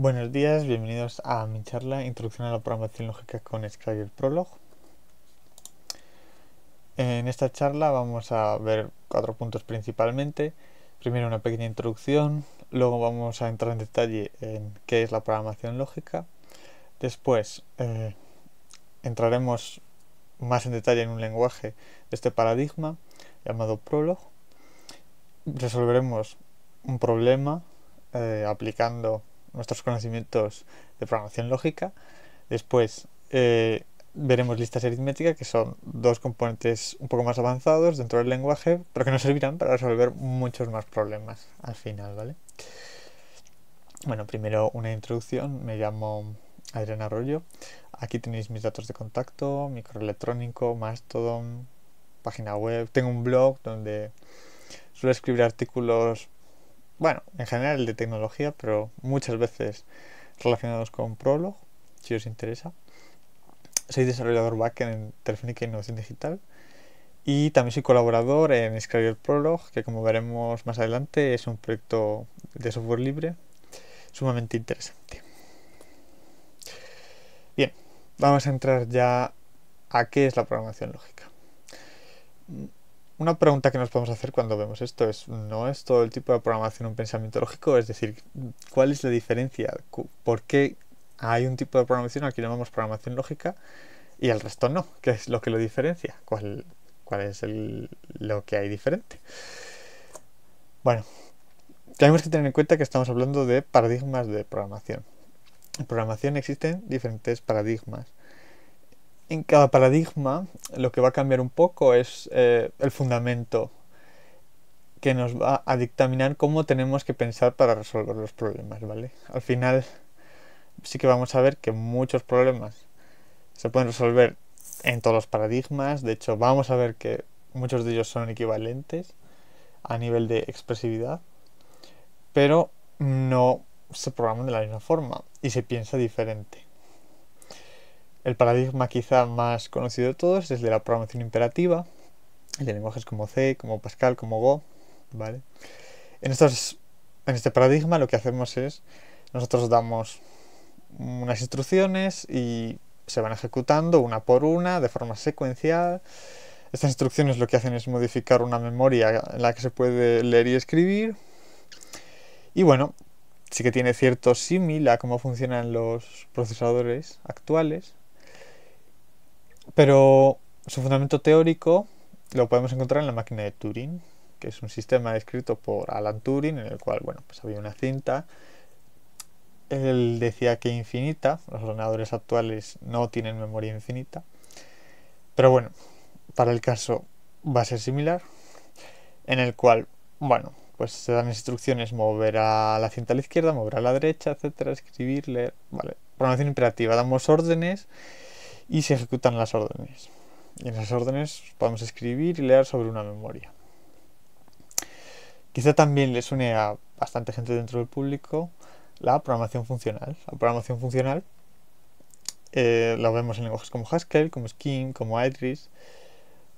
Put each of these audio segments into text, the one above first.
Buenos días, bienvenidos a mi charla Introducción a la Programación Lógica con Scryer Prolog. En esta charla vamos a ver cuatro puntos principalmente. Primero una pequeña introducción, luego vamos a entrar en detalle en qué es la programación lógica. Después eh, entraremos más en detalle en un lenguaje de este paradigma llamado Prolog. Resolveremos un problema eh, aplicando nuestros conocimientos de programación lógica. Después eh, veremos listas aritméticas, que son dos componentes un poco más avanzados dentro del lenguaje, pero que nos servirán para resolver muchos más problemas al final, ¿vale? Bueno, primero una introducción. Me llamo Adrián Arroyo. Aquí tenéis mis datos de contacto, mi correo electrónico, Mastodon, página web. Tengo un blog donde suelo escribir artículos bueno, en general de tecnología, pero muchas veces relacionados con Prolog, si os interesa. Soy desarrollador backend en Telefónica e Innovación Digital y también soy colaborador en Scriber Prolog, que como veremos más adelante es un proyecto de software libre sumamente interesante. Bien, vamos a entrar ya a qué es la programación lógica. Una pregunta que nos podemos hacer cuando vemos esto es, ¿no es todo el tipo de programación un pensamiento lógico? Es decir, ¿cuál es la diferencia? ¿Por qué hay un tipo de programación al que llamamos programación lógica y el resto no? ¿Qué es lo que lo diferencia? ¿Cuál, es lo que hay diferente? Bueno, tenemos que tener en cuenta que estamos hablando de paradigmas de programación. En programación existen diferentes paradigmas en cada paradigma lo que va a cambiar un poco es eh, el fundamento que nos va a dictaminar cómo tenemos que pensar para resolver los problemas, ¿vale? Al final sí que vamos a ver que muchos problemas se pueden resolver en todos los paradigmas, de hecho vamos a ver que muchos de ellos son equivalentes a nivel de expresividad, pero no se programan de la misma forma y se piensa diferente. El paradigma quizá más conocido de todos es de la programación imperativa, de lenguajes como C, como Pascal, como Go, ¿vale? En, estos, en este paradigma lo que hacemos es, nosotros damos unas instrucciones y se van ejecutando una por una de forma secuencial. Estas instrucciones lo que hacen es modificar una memoria en la que se puede leer y escribir. Y bueno, sí que tiene cierto símil a cómo funcionan los procesadores actuales, pero su fundamento teórico lo podemos encontrar en la máquina de Turing, que es un sistema escrito por Alan Turing, en el cual bueno, pues había una cinta. Él decía que infinita, los ordenadores actuales no tienen memoria infinita. Pero bueno, para el caso va a ser similar, en el cual, bueno, pues se dan instrucciones mover a la cinta a la izquierda, mover a la derecha, etcétera, escribir, leer, vale. Programación imperativa, damos órdenes y se ejecutan las órdenes. Y en esas órdenes podemos escribir y leer sobre una memoria. Quizá también les une a bastante gente dentro del público la programación funcional. La programación funcional eh, la vemos en lenguajes como Haskell, como Skin, como Idris.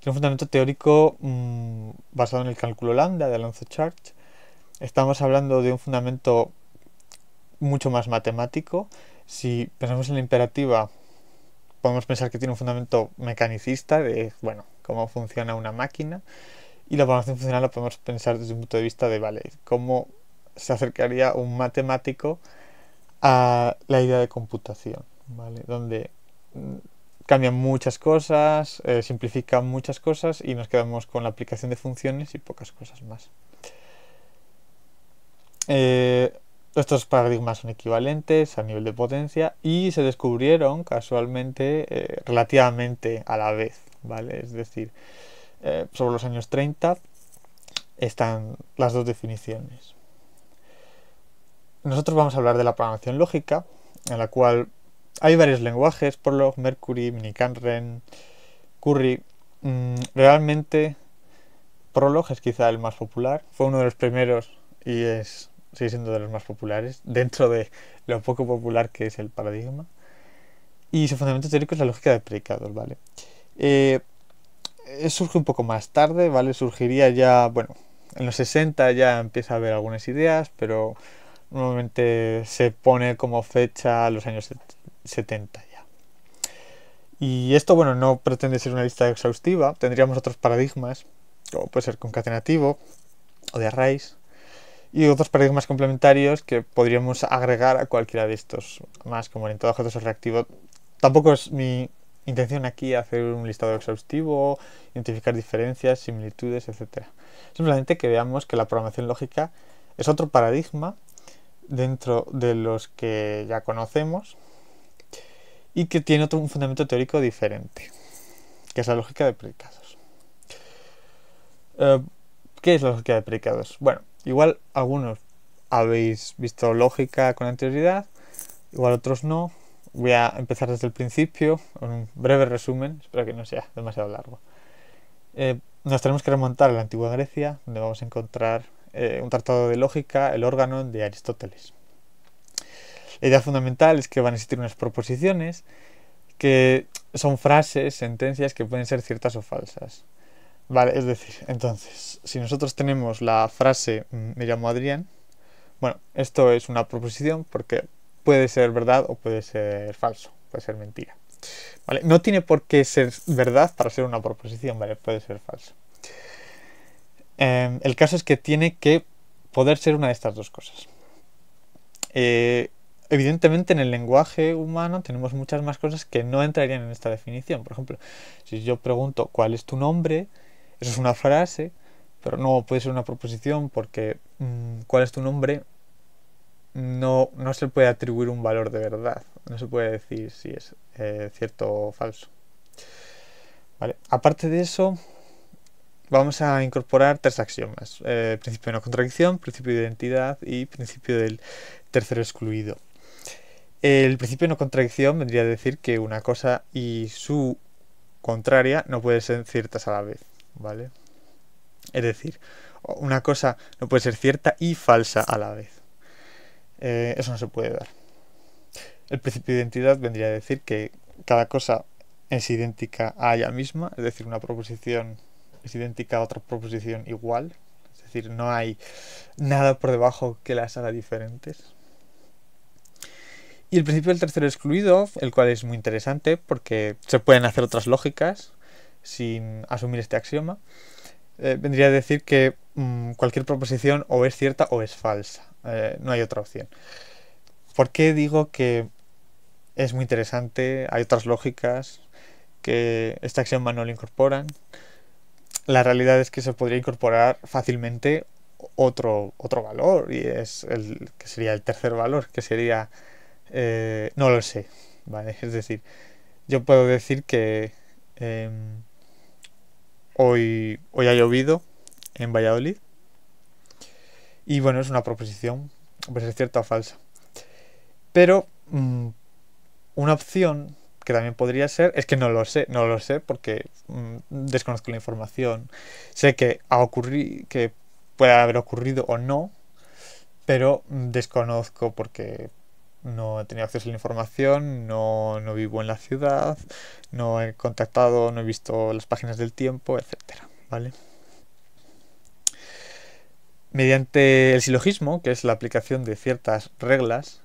Tiene un fundamento teórico mm, basado en el cálculo lambda de Alonso Church. Estamos hablando de un fundamento mucho más matemático. Si pensamos en la imperativa podemos pensar que tiene un fundamento mecanicista de, bueno, cómo funciona una máquina. Y la programación funcional la podemos pensar desde un punto de vista de, vale, cómo se acercaría un matemático a la idea de computación, ¿vale? Donde mm, cambian muchas cosas, eh, simplifican muchas cosas y nos quedamos con la aplicación de funciones y pocas cosas más. Eh, estos paradigmas son equivalentes a nivel de potencia y se descubrieron casualmente eh, relativamente a la vez, ¿vale? Es decir, eh, sobre los años 30 están las dos definiciones. Nosotros vamos a hablar de la programación lógica, en la cual hay varios lenguajes, Prolog, Mercury, Minicanren, Curry. Mm, realmente Prolog es quizá el más popular, fue uno de los primeros y es sigue siendo de los más populares, dentro de lo poco popular que es el paradigma. Y su fundamento teórico es la lógica de predicados, ¿vale? Eh, eh, surge un poco más tarde, ¿vale? Surgiría ya, bueno, en los 60 ya empieza a haber algunas ideas, pero normalmente se pone como fecha los años 70 ya. Y esto, bueno, no pretende ser una lista exhaustiva, tendríamos otros paradigmas, como puede ser concatenativo o de arrays, y otros paradigmas complementarios que podríamos agregar a cualquiera de estos, más como orientado a objetos reactivo. Tampoco es mi intención aquí hacer un listado exhaustivo, identificar diferencias, similitudes, etc. Simplemente que veamos que la programación lógica es otro paradigma dentro de los que ya conocemos y que tiene otro, un fundamento teórico diferente, que es la lógica de predicados. Eh, ¿Qué es la lógica de predicados? Bueno, Igual algunos habéis visto lógica con anterioridad, igual otros no. Voy a empezar desde el principio, con un breve resumen, espero que no sea demasiado largo. Eh, nos tenemos que remontar a la antigua Grecia, donde vamos a encontrar eh, un tratado de lógica, el órgano de Aristóteles. La idea fundamental es que van a existir unas proposiciones que son frases, sentencias que pueden ser ciertas o falsas. Vale, es decir, entonces, si nosotros tenemos la frase mm, me llamo Adrián, bueno, esto es una proposición porque puede ser verdad o puede ser falso, puede ser mentira. No tiene por qué ser verdad para ser una proposición, ¿vale? Puede ser falso. Em, el caso es que tiene que poder ser una de estas dos cosas. Eh, evidentemente en el lenguaje humano tenemos muchas más cosas que no entrarían en esta definición. Por ejemplo, si yo pregunto cuál es tu nombre, eso es una frase, pero no puede ser una proposición porque mm, ¿cuál es tu nombre? No, no se puede atribuir un valor de verdad, no se puede decir si es eh, cierto o falso. Aparte de eso, vamos a incorporar tres axiomas. Eh, principio de no contradicción, principio de identidad y principio del tercero excluido. El principio de no contradicción vendría a decir que una cosa y su contraria no pueden ser ciertas a la vez. ¿vale? Es decir, una cosa no puede ser cierta y falsa a la vez. Eh, eso no se puede dar. El principio de identidad vendría a decir que cada cosa es idéntica a ella misma, es decir, una proposición es idéntica a otra proposición igual, es decir, no hay nada por debajo que las haga diferentes. Y el principio del tercero excluido, el cual es muy interesante porque se pueden hacer otras lógicas, sin asumir este axioma, eh, vendría a decir que mm, cualquier proposición o es cierta o es falsa. Eh, no hay otra opción. ¿Por qué digo que es muy interesante? Hay otras lógicas que este axioma no lo incorporan. La realidad es que se podría incorporar fácilmente otro, otro valor, y es el que sería el tercer valor, que sería eh, no lo sé. Es decir, yo puedo decir que em, Hoy, hoy ha llovido en Valladolid. Y bueno, es una proposición, pues es cierta o falsa. Pero mm, una opción que también podría ser, es que no lo sé, no lo sé porque mm, desconozco la información. Sé que ha ocurrido, que puede haber ocurrido o no, pero mm, desconozco porque no he tenido acceso a la información, no, vivo en la ciudad, no he contactado, no he visto las páginas del tiempo, etc. ¿vale? Mediante el silogismo, que es la aplicación de ciertas reglas,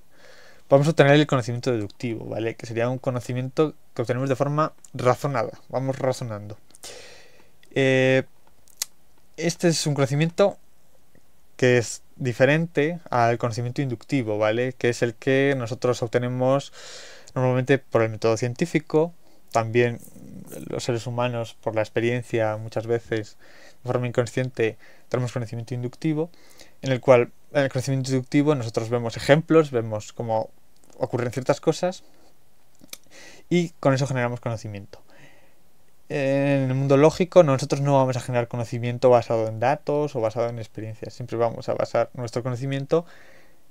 vamos a obtener el conocimiento deductivo, ¿vale? Que sería un conocimiento que obtenemos de forma razonada, vamos razonando. Eh, este es un conocimiento que es diferente al conocimiento inductivo, ¿vale? Que es el que nosotros obtenemos normalmente por el método científico, también los seres humanos por la experiencia muchas veces de forma inconsciente tenemos conocimiento inductivo, en el cual en el conocimiento inductivo nosotros vemos ejemplos, vemos cómo ocurren ciertas cosas y con eso generamos conocimiento en el mundo lógico, nosotros no vamos a generar conocimiento basado en datos o basado en experiencias. Siempre vamos a basar nuestro conocimiento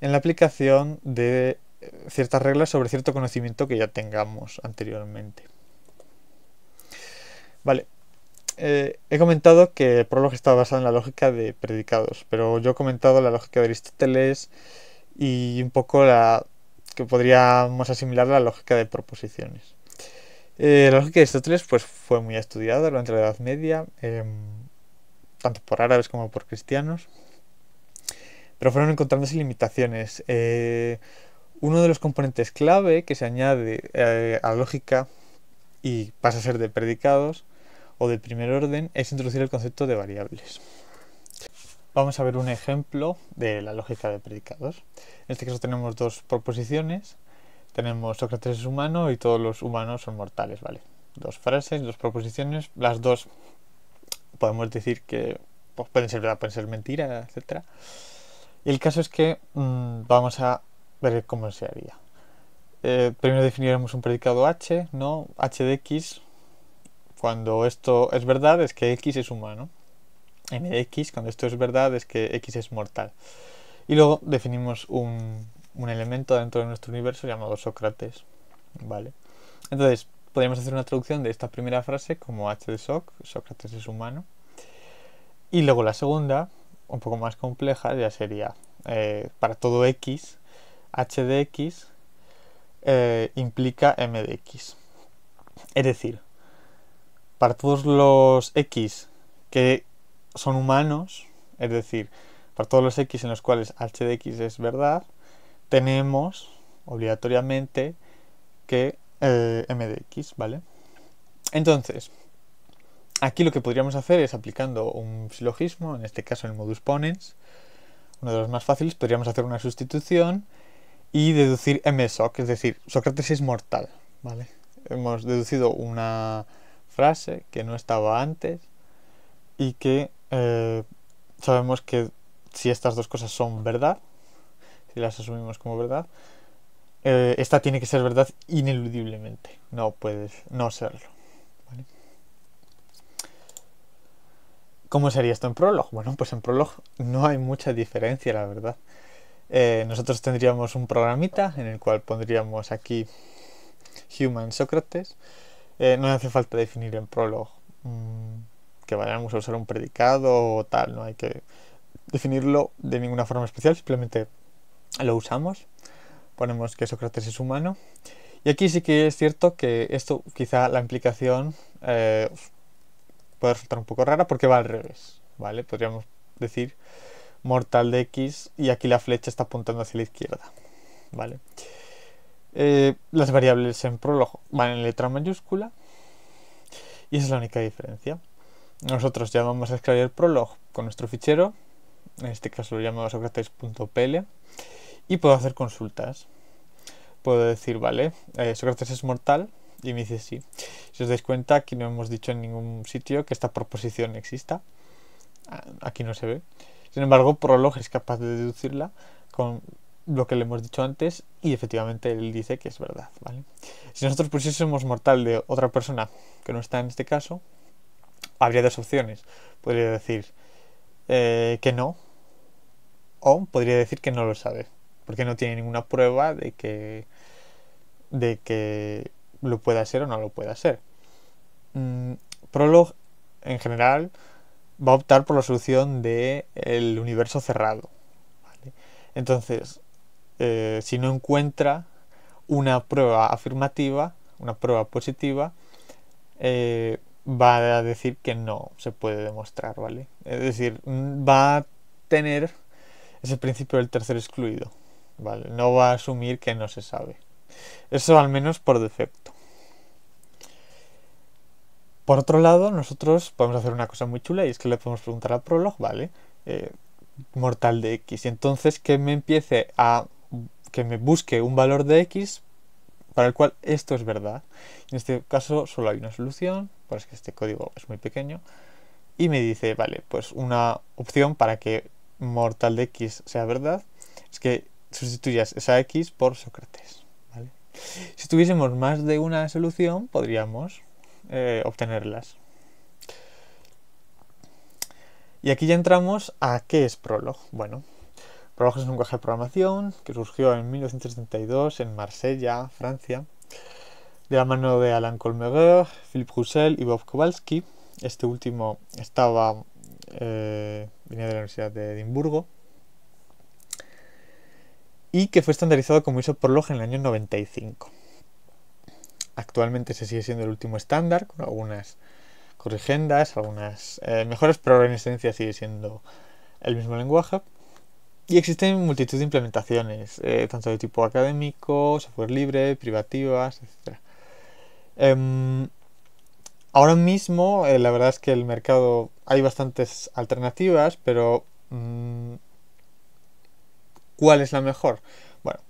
en la aplicación de eh, ciertas reglas sobre cierto conocimiento que ya tengamos anteriormente. Vale. Eh, he comentado que el prólogo está basado en la lógica de predicados, pero yo he comentado la lógica de Aristóteles y un poco la que podríamos asimilar la lógica de proposiciones la lógica de estos pues, fue muy estudiada durante la Edad Media, em, tanto por árabes como por cristianos, pero fueron encontrándose limitaciones. Eh, uno de los componentes clave que se añade eh, a la lógica y pasa a ser de predicados o de primer orden es introducir el concepto de variables. Vamos a ver un ejemplo de la lógica de predicados. En este caso tenemos dos proposiciones tenemos Sócrates es humano y todos los humanos son mortales, ¿vale? Dos frases, dos proposiciones, las dos podemos decir que pues, pueden ser verdad, pueden ser mentira, etcétera Y el caso es que mm, vamos a ver cómo se haría. Eh, primero definiremos un predicado H, ¿no? H de X, cuando esto es verdad es que X es humano. N X, cuando esto es verdad es que X es mortal. Y luego definimos un un elemento dentro de nuestro universo llamado Sócrates. ¿Vale? Entonces, podríamos hacer una traducción de esta primera frase como H de Soc, Sócrates es humano. Y luego la segunda, un poco más compleja, ya sería eh, para todo X, H de X eh, implica M de X. Es decir, para todos los X que son humanos, es decir, para todos los X en los cuales H de X es verdad, tenemos obligatoriamente que eh, MDX, ¿vale? Entonces, aquí lo que podríamos hacer es aplicando un silogismo, en este caso el modus ponens, uno de los más fáciles, podríamos hacer una sustitución y deducir MSOC, es decir, Sócrates es mortal, ¿vale? Hemos deducido una frase que no estaba antes y que eh, sabemos que si estas dos cosas son verdad, y las asumimos como verdad, eh, esta tiene que ser verdad ineludiblemente. No puedes no serlo. ¿Cómo sería esto en Prolog? Bueno, pues en Prolog no hay mucha diferencia, la verdad. Eh, nosotros tendríamos un programita en el cual pondríamos aquí Human Sócrates. Eh, no hace falta definir en Prolog mm, que vayamos a usar un predicado o tal, no hay que definirlo de ninguna forma especial, simplemente lo usamos, ponemos que Sócrates es humano. Y aquí sí que es cierto que esto quizá la implicación eh, puede resultar un poco rara porque va al revés, ¿vale? Podríamos decir mortal de x y aquí la flecha está apuntando hacia la izquierda, ¿vale? Eh, las variables en prolog van en letra mayúscula y esa es la única diferencia. Nosotros llamamos a escribir el con nuestro fichero, en este caso lo llamamos socrates.pl y puedo hacer consultas. Puedo decir, vale, eh, Sócrates es mortal, y me dice sí. Si os dais cuenta, aquí no hemos dicho en ningún sitio que esta proposición exista. Aquí no se ve. Sin embargo, Prolog es capaz de deducirla con lo que le hemos dicho antes y efectivamente él dice que es verdad. ¿vale? Si nosotros pusiésemos mortal de otra persona que no está en este caso, habría dos opciones. Podría decir eh, que no o podría decir que no lo sabe porque no tiene ninguna prueba de que, de que lo pueda ser o no lo pueda ser. Mm, Prolog, en general, va a optar por la solución del el universo cerrado. Entonces, eh, si no encuentra una prueba afirmativa, una prueba positiva, eh, va a decir que no se puede demostrar, ¿vale? Es decir, mm, va a tener ese principio del tercer excluido. Vale, no va a asumir que no se sabe. Eso al menos por defecto. Por otro lado, nosotros podemos hacer una cosa muy chula y es que le podemos preguntar al Prolog, ¿vale? Eh, mortal de x. Y entonces que me empiece a. que me busque un valor de x para el cual esto es verdad. En este caso solo hay una solución, pues es que este código es muy pequeño. Y me dice, vale, pues una opción para que mortal de x sea verdad es que sustituyas esa X por Sócrates. Si tuviésemos más de una solución, podríamos eh, obtenerlas. Y aquí ya entramos a qué es Prolog. Bueno, Prolog es un lenguaje de programación que surgió en 1972 en Marsella, Francia, de la mano de Alain Colmeger, Philippe Roussel y Bob Kowalski. Este último estaba, eh, venía de la Universidad de Edimburgo y que fue estandarizado como hizo Prolog en el año 95. Actualmente se sigue siendo el último estándar, con algunas corrigendas, algunas eh, mejoras, pero en esencia sigue siendo el mismo lenguaje. Y existen multitud de implementaciones, eh, tanto de tipo académico, software libre, privativas, etc. Em, ahora mismo, eh, la verdad es que el mercado hay bastantes alternativas, pero mm, ¿Cuál es la mejor? Bueno,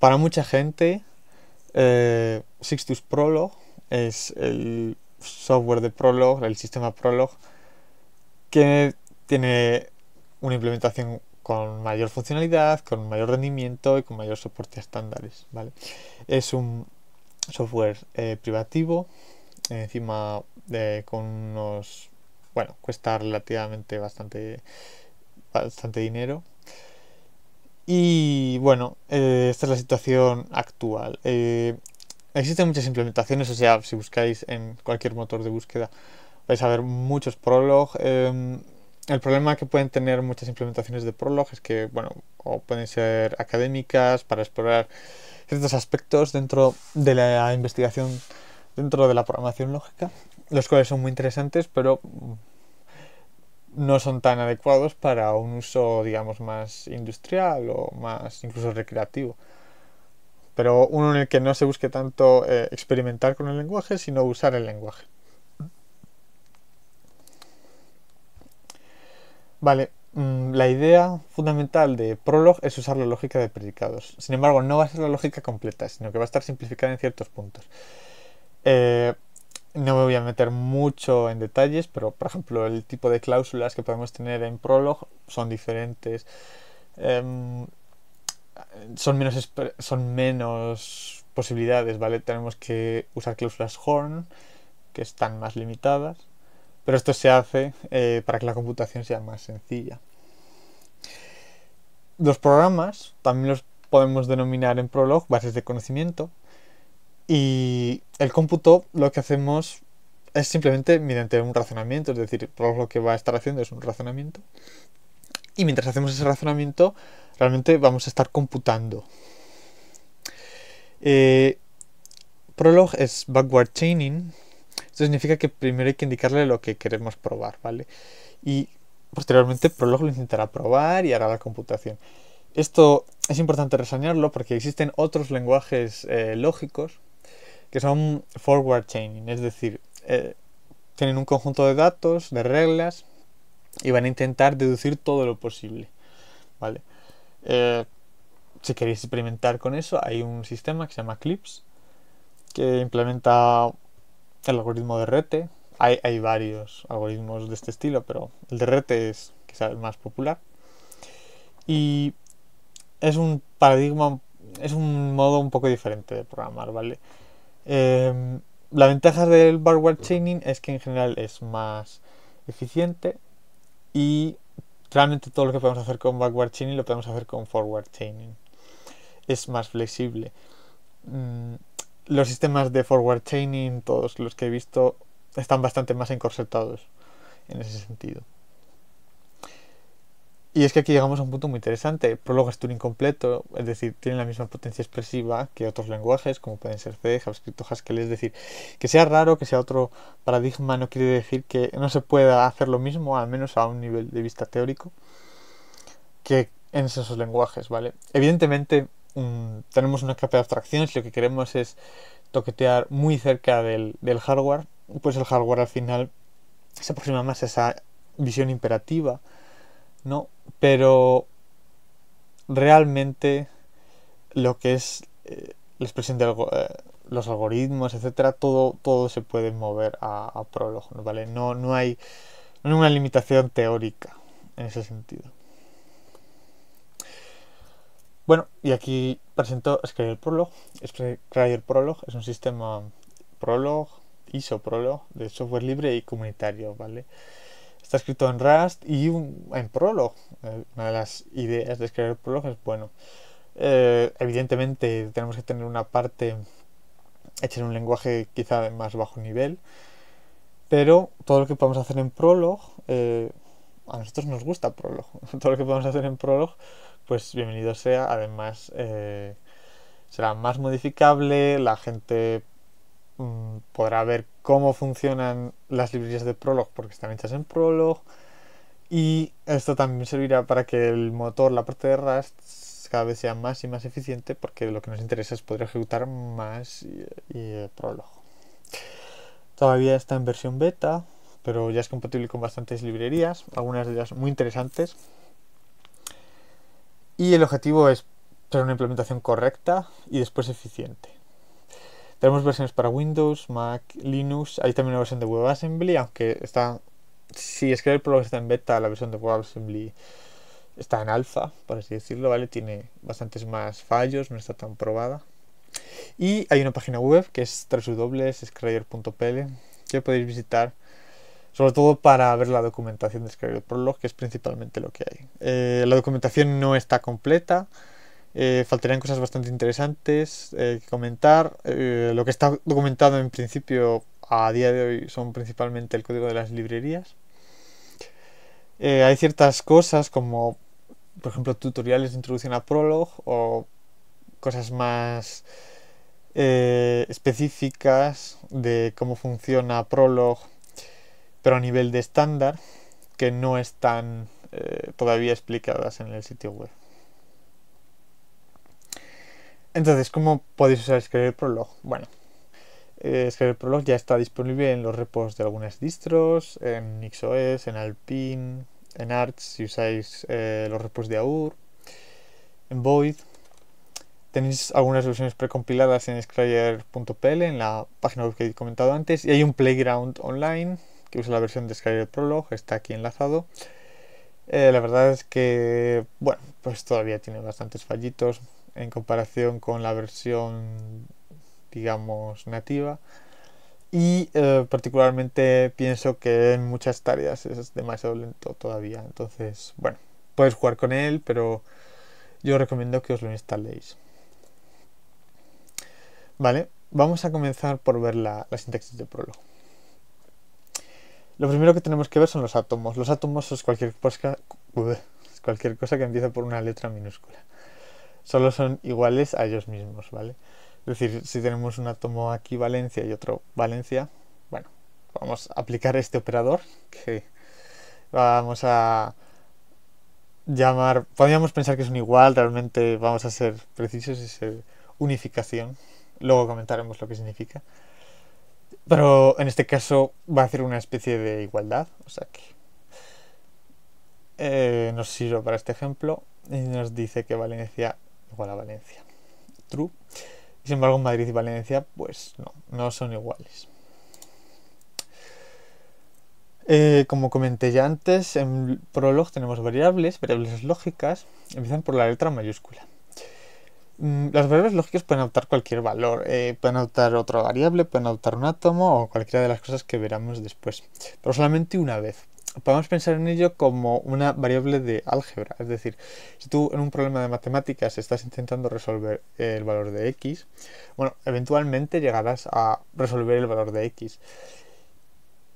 para mucha gente, eh, Sixtus Prolog es el software de Prolog, el sistema Prolog, que tiene una implementación con mayor funcionalidad, con mayor rendimiento y con mayor soporte a estándares. ¿vale? Es un software eh, privativo, encima de, con unos... Bueno, cuesta relativamente bastante, bastante dinero. Y bueno, eh, esta es la situación actual. Eh, existen muchas implementaciones, o sea, si buscáis en cualquier motor de búsqueda vais a ver muchos Prolog. Em, el problema que pueden tener muchas implementaciones de Prolog es que, bueno, o pueden ser académicas para explorar ciertos aspectos dentro de la investigación, dentro de la programación lógica, los cuales son muy interesantes, pero no son tan adecuados para un uso, digamos, más industrial o más incluso recreativo. Pero uno en el que no se busque tanto eh, experimentar con el lenguaje, sino usar el lenguaje. Vale, mm, la idea fundamental de Prolog es usar la lógica de predicados. Sin embargo, no va a ser la lógica completa, sino que va a estar simplificada en ciertos puntos. Eh, no me voy a meter mucho en detalles, pero por ejemplo el tipo de cláusulas que podemos tener en Prolog son diferentes, em, son, menos son menos posibilidades, ¿vale? Tenemos que usar cláusulas Horn, que están más limitadas, pero esto se hace eh, para que la computación sea más sencilla. Los programas también los podemos denominar en Prolog bases de conocimiento, y el cómputo lo que hacemos es simplemente mediante un razonamiento, es decir, Prolog lo que va a estar haciendo es un razonamiento. Y mientras hacemos ese razonamiento, realmente vamos a estar computando. Eh, prolog es backward chaining. Esto significa que primero hay que indicarle lo que queremos probar, ¿vale? Y posteriormente Prolog lo intentará probar y hará la computación. Esto es importante resañarlo porque existen otros lenguajes eh, lógicos que son forward chaining, es decir, eh, tienen un conjunto de datos, de reglas, y van a intentar deducir todo lo posible. ¿Vale? Eh, si queréis experimentar con eso, hay un sistema que se llama Clips, que implementa el algoritmo de rete. Hay, varios algoritmos de este estilo, pero el de rete es quizá el más popular. Y es un paradigma, es un modo un poco diferente de programar, ¿vale? Em, la ventaja del backward chaining es que en general es más eficiente y realmente todo lo que podemos hacer con backward chaining lo podemos hacer con forward chaining. Es más flexible. Mm, los sistemas de forward chaining, todos los que he visto, están bastante más encorsetados en ese sentido. Y es que aquí llegamos a un punto muy interesante. Prolog es Turing completo, es decir, tiene la misma potencia expresiva que otros lenguajes, como pueden ser C, JavaScript o Haskell. Es decir, que sea raro, que sea otro paradigma, no quiere decir que no se pueda hacer lo mismo, al menos a un nivel de vista teórico, que en esos lenguajes, ¿vale? Evidentemente, mm, tenemos una capa de abstracciones si lo que queremos es toquetear muy cerca del, del hardware, pues el hardware al final se aproxima más a esa visión imperativa ¿no? Pero realmente lo que es les eh, la expresión de eh, los algoritmos, etcétera, todo, todo se puede mover a, Prolog, ¿vale? No, no hay una limitación teórica en ese sentido. Bueno, y aquí presento Scryer Prolog. Scryer Prolog es un sistema Prolog, ISO Prolog, de software libre y comunitario, ¿vale? Está escrito en Rust y en Prolog. Eh, una de las ideas de escribir Prolog es, bueno, eh, evidentemente tenemos que tener una parte hecha en un lenguaje quizá de más bajo nivel, pero todo lo que podemos hacer en Prolog, eh, a nosotros nos gusta Prolog. Todo lo que podemos hacer en Prolog, pues bienvenido sea. Además, será más modificable, la gente Mm, podrá ver cómo funcionan las librerías de Prolog porque están hechas en Prolog. Y esto también servirá para que el motor, la parte de Rust, cada vez sea más y más eficiente porque lo que nos interesa es poder ejecutar más eh, Prolog. Todavía está en versión beta, pero ya es compatible con bastantes librerías, algunas de ellas muy interesantes. Y el objetivo es tener una implementación correcta y después eficiente. Tenemos versiones para Windows, Mac, Linux. Hay también una versión de WebAssembly, aunque está. Si es Prolog está en beta, la versión de WebAssembly está en alfa, por así decirlo, ¿vale? Tiene bastantes más fallos, no está tan probada. Y hay una página web que es www.scryer.pl que podéis visitar, sobre todo para ver la documentación de Scryer Prolog, que es principalmente lo que hay. Eh, la documentación no está completa. Eh, faltarían cosas bastante interesantes eh, que comentar. Eh, lo que está documentado en principio a día de hoy son principalmente el código de las librerías. hay ciertas cosas como, por ejemplo, tutoriales de introducción a Prolog o cosas más específicas de cómo funciona Prolog, pero a nivel de estándar, que no están todavía explicadas en el sitio web. Entonces, ¿cómo podéis usar Escribir Prolog? Bueno, eh, Prolog ya está disponible en los repos de algunas distros, en XOS, en Alpine, en Arch, si usáis eh, los repos de AUR, en Void. Tenéis algunas versiones precompiladas en Scryer.pl, en la página web que he comentado antes, y hay un Playground online que usa la versión de Scryer Prolog, está aquí enlazado. Eh, la verdad es que, bueno, pues todavía tiene bastantes fallitos, en comparación con la versión, digamos, nativa. Y eh, particularmente pienso que en muchas tareas es demasiado lento todavía. Entonces, bueno, puedes jugar con él, pero yo recomiendo que os lo instaléis. Vale, vamos a comenzar por ver la, sintaxis de Prolog. Lo primero que tenemos que ver son los átomos. Los átomos es cualquier, cualquier cosa que empiece por una letra minúscula solo son iguales a ellos mismos, ¿vale? Es decir, si tenemos un átomo aquí Valencia y otro Valencia, bueno, vamos a aplicar este operador que vamos a llamar, podríamos pensar que es un igual, realmente vamos a ser precisos y unificación. Luego comentaremos lo que significa. Pero en este caso va a ser una especie de igualdad, o sea que eh, nos sirve para este ejemplo y nos dice que Valencia igual a Valencia. True. Sin embargo, Madrid y Valencia, pues no, no son iguales. Eh, como comenté ya antes, en Prolog tenemos variables, variables lógicas, empiezan por la letra mayúscula. Mm, las variables lógicas pueden adoptar cualquier valor, eh, pueden adoptar otra variable, pueden adoptar un átomo o cualquiera de las cosas que veremos después, pero solamente una vez podemos pensar en ello como una variable de álgebra. Es decir, si tú en un problema de matemáticas estás intentando resolver el valor de x, bueno, eventualmente llegarás a resolver el valor de x.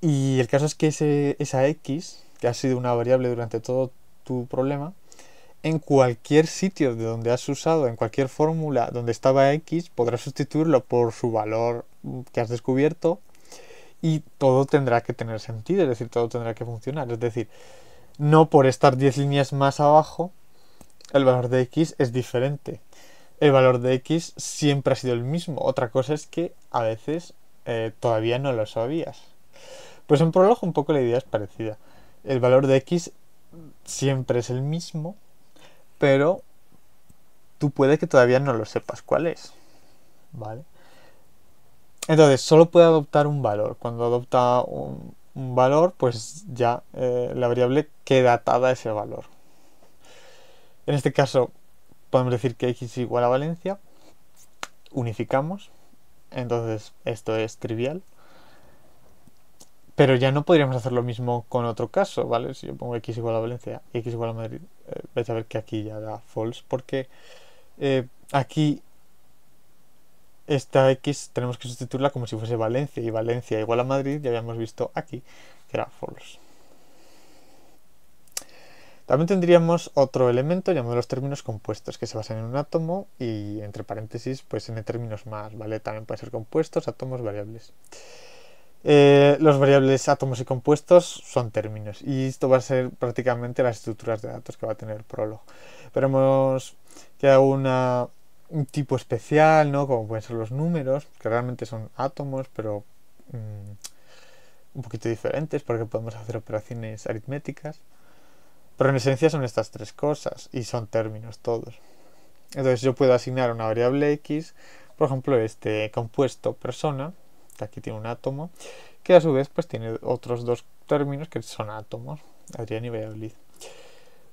Y el caso es que esa x, que ha sido una variable durante todo tu problema, en cualquier sitio de donde has usado, en cualquier fórmula donde estaba x, podrás sustituirlo por su valor que has descubierto y todo tendrá que tener sentido, es decir, todo tendrá que funcionar. Es decir, no por estar 10 líneas más abajo, el valor de x es diferente. El valor de x siempre ha sido el mismo. Otra cosa es que a veces eh, todavía no lo sabías. Pues en Prologo un poco la idea es parecida. El valor de x siempre es el mismo, pero tú puede que todavía no lo sepas cuál es. ¿Vale? Entonces, solo puede adoptar un valor. Cuando adopta un, valor, pues ya eh, la variable queda atada a ese valor. En este caso, podemos decir que x es igual a Valencia. Unificamos. Entonces, esto es trivial. Pero ya no podríamos hacer lo mismo con otro caso, ¿vale? Si yo pongo x igual a Valencia y x igual a Madrid, eh, vais a ver que aquí ya da false, porque eh, aquí esta X tenemos que sustituirla como si fuese Valencia y Valencia igual a Madrid ya habíamos visto aquí que era false. También tendríamos otro elemento llamado los términos compuestos que se basan en un átomo y entre paréntesis pues en términos más, ¿vale? También pueden ser compuestos, átomos, variables. Eh, los variables átomos y compuestos son términos y esto va a ser prácticamente las estructuras de datos que va a tener Prolog. Pero hemos quedado una un tipo especial, ¿no? Como pueden ser los números, que realmente son átomos, pero mm, un poquito diferentes porque podemos hacer operaciones aritméticas. Pero en esencia son estas tres cosas y son términos todos. Entonces yo puedo asignar una variable x, por ejemplo este compuesto persona, que aquí tiene un átomo, que a su vez pues tiene otros dos términos que son átomos, Adrián y Valladolid.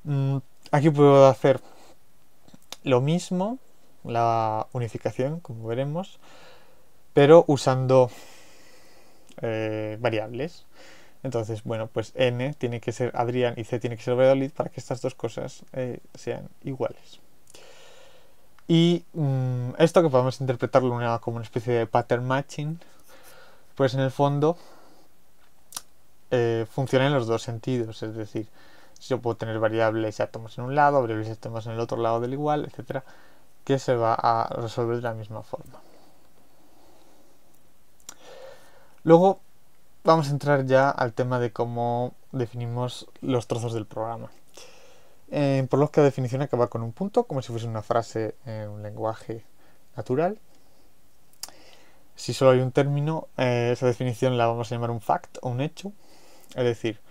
Mm, aquí puedo hacer lo mismo, la unificación, como veremos, pero usando eh, variables. Entonces, bueno, pues n tiene que ser Adrián y c tiene que ser Valladolid para que estas dos cosas eh, sean iguales. Y mm, esto que podemos interpretarlo como una especie de pattern matching, pues en el fondo eh, funciona en los dos sentidos. Es decir, si yo puedo tener variables y átomos en un lado, variables y átomos en el otro lado del igual, etcétera que se va a resolver de la misma forma. Luego vamos a entrar ya al tema de cómo definimos los trozos del programa. Eh, por lo que la definición acaba con un punto, como si fuese una frase en un lenguaje natural. Si solo hay un término, eh, esa definición la vamos a llamar un fact o un hecho. Es decir,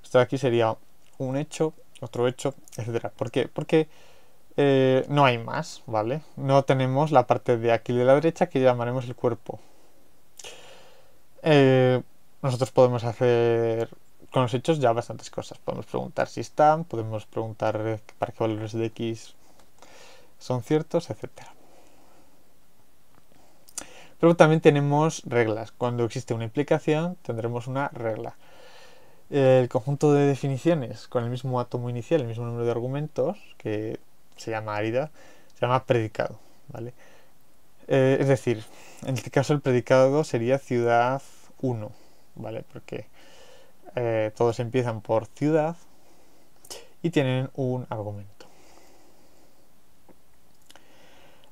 esto de aquí sería un hecho, otro hecho, etc. ¿Por qué? Porque eh, no hay más, ¿vale? No tenemos la parte de aquí de la derecha que llamaremos el cuerpo. Eh, nosotros podemos hacer con los hechos ya bastantes cosas. Podemos preguntar si están, podemos preguntar para qué valores de x son ciertos, etc. Pero también tenemos reglas. Cuando existe una implicación, tendremos una regla. El conjunto de definiciones con el mismo átomo inicial, el mismo número de argumentos, que se llama árida, se llama predicado, ¿vale? Eh, es decir, en este caso el predicado sería ciudad 1, ¿vale? Porque eh, todos empiezan por ciudad y tienen un argumento.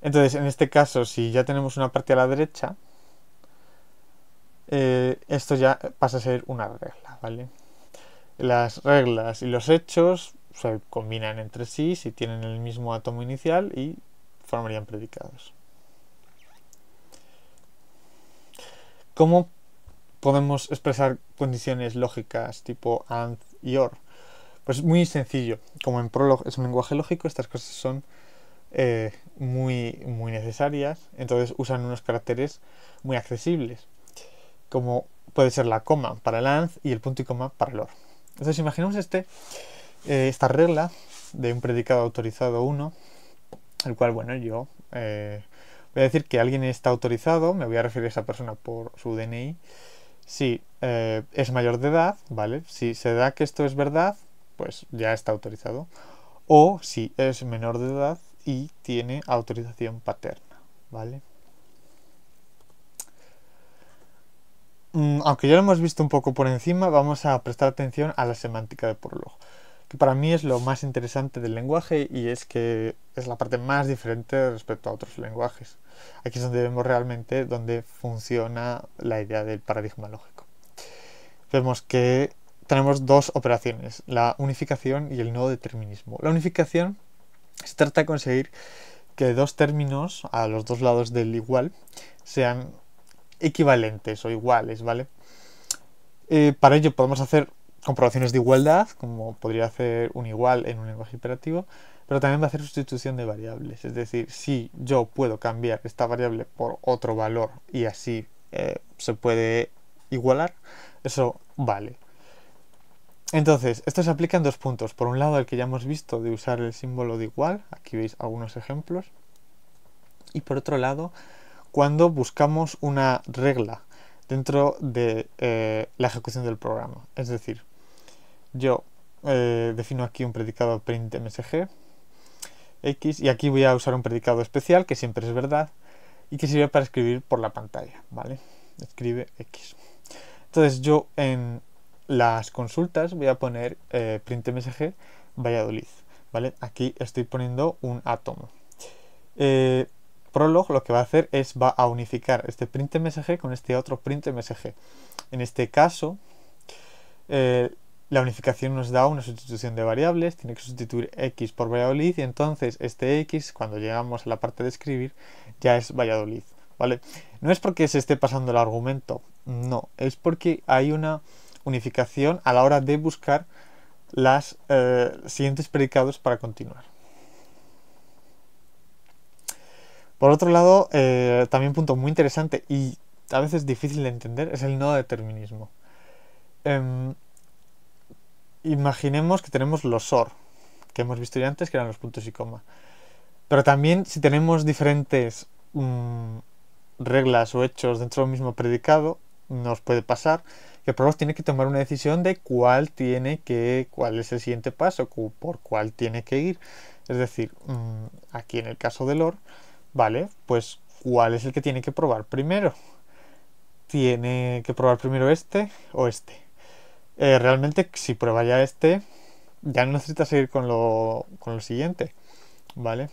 Entonces, en este caso, si ya tenemos una parte a la derecha, eh, esto ya pasa a ser una regla, ¿vale? Las reglas y los hechos se combinan entre sí si tienen el mismo átomo inicial y formarían predicados. ¿Cómo podemos expresar condiciones lógicas tipo AND y OR? Pues muy sencillo. Como en Prolog es un lenguaje lógico, estas cosas son eh, muy, muy necesarias. Entonces usan unos caracteres muy accesibles. Como puede ser la coma para el AND y el punto y coma para el OR. Entonces imaginemos este eh, esta regla de un predicado autorizado 1, el cual, bueno, yo eh, voy a decir que alguien está autorizado, me voy a referir a esa persona por su DNI, si eh, es mayor de edad, ¿vale? Si se da que esto es verdad, pues ya está autorizado. O si es menor de edad y tiene autorización paterna, ¿vale? Mm, aunque ya lo hemos visto un poco por encima, vamos a prestar atención a la semántica de por para mí es lo más interesante del lenguaje y es que es la parte más diferente respecto a otros lenguajes. Aquí es donde vemos realmente dónde funciona la idea del paradigma lógico. Vemos que tenemos dos operaciones, la unificación y el no determinismo. La unificación se trata de conseguir que dos términos a los dos lados del igual sean equivalentes o iguales, ¿vale? Eh, para ello podemos hacer comprobaciones de igualdad, como podría hacer un igual en un lenguaje imperativo, pero también va a hacer sustitución de variables. Es decir, si yo puedo cambiar esta variable por otro valor y así eh, se puede igualar, eso vale. Entonces, esto se aplica en dos puntos. Por un lado, el que ya hemos visto de usar el símbolo de igual, aquí veis algunos ejemplos. Y por otro lado, cuando buscamos una regla dentro de eh, la ejecución del programa. Es decir, yo eh, defino aquí un predicado print x y aquí voy a usar un predicado especial que siempre es verdad y que sirve para escribir por la pantalla, ¿vale? Escribe x. Entonces yo en las consultas voy a poner eh, Valladolid, ¿vale? Aquí estoy poniendo un átomo. Eh, Prolog lo que va a hacer es va a unificar este printmsg con este otro printmsg En este caso, eh, la unificación nos da una sustitución de variables, tiene que sustituir x por Valladolid y entonces este x, cuando llegamos a la parte de escribir, ya es Valladolid. ¿vale? No es porque se esté pasando el argumento, no, es porque hay una unificación a la hora de buscar los eh, siguientes predicados para continuar. Por otro lado, eh, también un punto muy interesante y a veces difícil de entender es el no determinismo. Em, imaginemos que tenemos los OR, que hemos visto ya antes, que eran los puntos y coma. Pero también si tenemos diferentes mm, reglas o hechos dentro del mismo predicado, nos puede pasar que el tiene que tomar una decisión de cuál tiene que, cuál es el siguiente paso, por cuál tiene que ir. Es decir, mm, aquí en el caso del OR, ¿vale? Pues cuál es el que tiene que probar primero. Tiene que probar primero este o este. Eh, realmente si prueba ya este, ya no necesitas seguir con lo, con siguiente, ¿vale?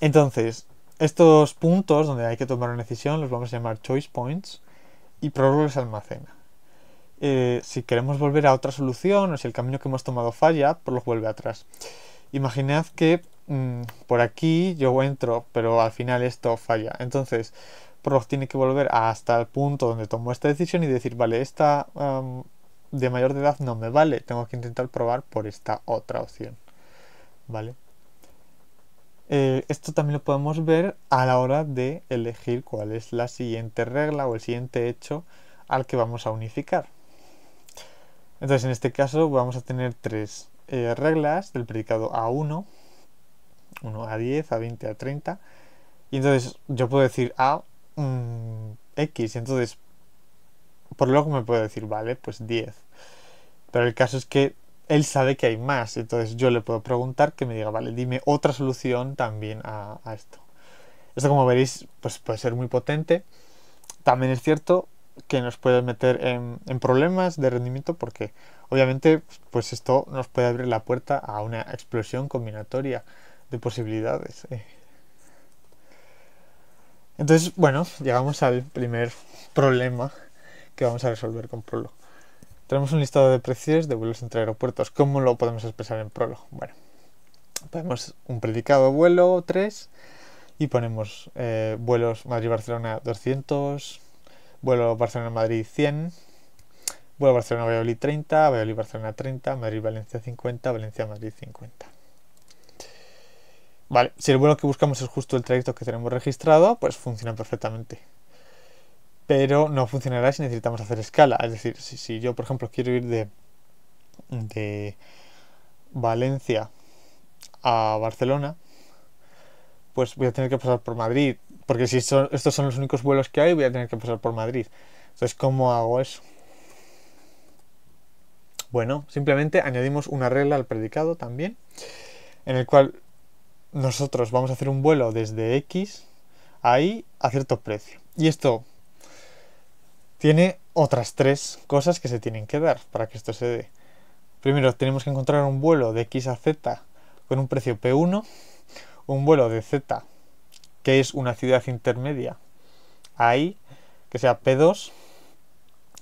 Entonces, estos puntos donde hay que tomar una decisión los vamos a llamar choice points y prórroga se almacena. Eh, si queremos volver a otra solución o si el camino que hemos tomado falla, pues los vuelve atrás. Imaginad que mm, por aquí yo entro, pero al final esto falla. Entonces, Prof tiene que volver hasta el punto donde tomó esta decisión y decir, vale, esta de mayor de edad no me vale, tengo que intentar probar por esta otra opción. ¿Vale? Eh, esto también lo podemos ver a la hora de elegir cuál es la siguiente regla o el siguiente hecho al que vamos a unificar. Entonces, en este caso vamos a tener tres eh, reglas del predicado A1, 1 a 10, a 20, a 30. Y entonces yo puedo decir A Mm, X. Entonces, por lo que me puede decir, vale, pues 10. Pero el caso es que él sabe que hay más. Entonces yo le puedo preguntar que me diga, vale, dime otra solución también a, esto. Esto como veréis, pues puede ser muy potente. También es cierto que nos puede meter en, en, problemas de rendimiento porque obviamente pues esto nos puede abrir la puerta a una explosión combinatoria de posibilidades. Eh. Entonces, bueno, llegamos al primer problema que vamos a resolver con Prolo. Tenemos un listado de precios de vuelos entre aeropuertos. ¿Cómo lo podemos expresar en Prolo? Bueno, ponemos un predicado vuelo 3 y ponemos eh, vuelos Madrid-Barcelona 200, vuelo Barcelona-Madrid 100, vuelo Barcelona-Valladolid 30, Valladolid-Barcelona 30, Madrid-Valencia 50, Valencia-Madrid 50. Vale, si el vuelo que buscamos es justo el trayecto que tenemos registrado, pues funciona perfectamente. Pero no funcionará si necesitamos hacer escala. Es decir, si, yo, por ejemplo, quiero ir de, de Valencia a Barcelona, pues voy a tener que pasar por Madrid. Porque si son, estos son los únicos vuelos que hay, voy a tener que pasar por Madrid. Entonces, ¿cómo hago eso? Bueno, simplemente añadimos una regla al predicado también, en el cual nosotros vamos a hacer un vuelo desde X a Y a cierto precio. Y esto tiene otras tres cosas que se tienen que dar para que esto se dé. Primero, tenemos que encontrar un vuelo de X a Z con un precio P1, un vuelo de Z, que es una ciudad intermedia, a Y, que sea P2,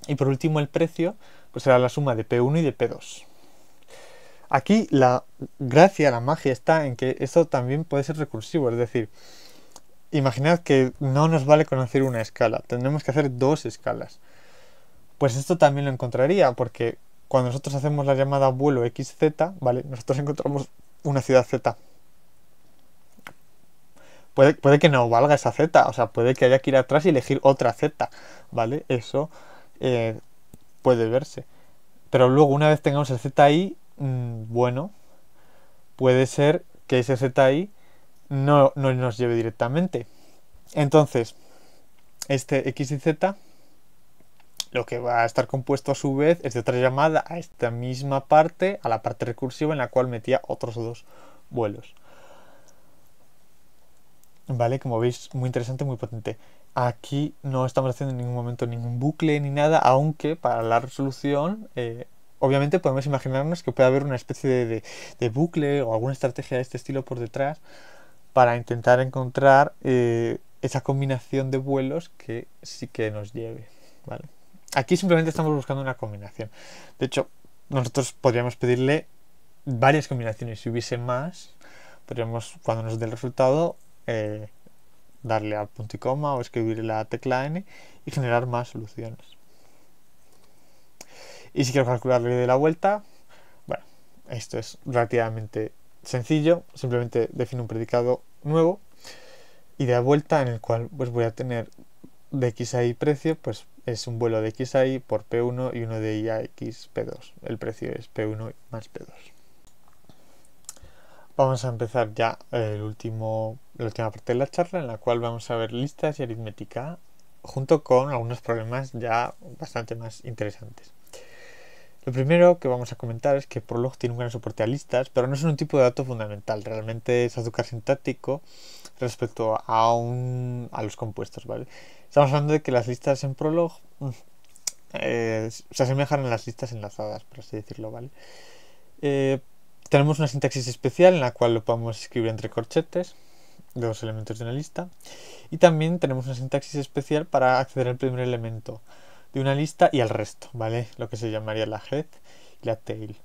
y por último el precio, pues será la suma de P1 y de P2. Aquí la gracia, la magia está en que esto también puede ser recursivo, es decir, imaginad que no nos vale conocer una escala, tendremos que hacer dos escalas. Pues esto también lo encontraría, porque cuando nosotros hacemos la llamada vuelo XZ, ¿vale? Nosotros encontramos una ciudad Z. Puede, puede, que no valga esa Z, o sea, puede que haya que ir atrás y elegir otra Z, ¿vale? Eso eh, puede verse. Pero luego, una vez tengamos el Z ahí, Mm, bueno, puede ser que ese ZI no, no nos lleve directamente. Entonces, este X y Z lo que va a estar compuesto a su vez es de otra llamada a esta misma parte, a la parte recursiva en la cual metía otros dos vuelos. Vale, como veis, muy interesante, muy potente. Aquí no estamos haciendo en ningún momento ningún bucle ni nada, aunque para la resolución eh, obviamente podemos imaginarnos que puede haber una especie de, bucle o alguna estrategia de este estilo por detrás para intentar encontrar eh, esa combinación de vuelos que sí que nos lleve. Aquí simplemente estamos buscando una combinación. De hecho, nosotros podríamos pedirle varias combinaciones. Si hubiese más, podríamos, cuando nos dé el resultado, eh, darle al punto y coma o escribir la tecla N y generar más soluciones. Y si quiero calcular de la vuelta, bueno, esto es relativamente sencillo. Simplemente defino un predicado nuevo y de vuelta en el cual pues voy a tener de x a y precio, pues es un vuelo de x a y por p1 y uno de y a x p2. El precio es p1 más p2. Vamos a empezar ya el último, la última parte de la charla en la cual vamos a ver listas y aritmética junto con algunos problemas ya bastante más interesantes. Lo primero que vamos a comentar es que Prolog tiene un gran soporte a listas, pero no es un tipo de dato fundamental, realmente es azúcar sintáctico respecto a, a los compuestos, Estamos hablando de que las listas en Prolog mm, eh, se asemejan a las listas enlazadas, por así decirlo, ¿vale? Eh, tenemos una sintaxis especial en la cual lo podemos escribir entre corchetes, los elementos de una lista, y también tenemos una sintaxis especial para acceder al primer elemento de una lista y al resto, ¿vale? Lo que se llamaría la head y la tail.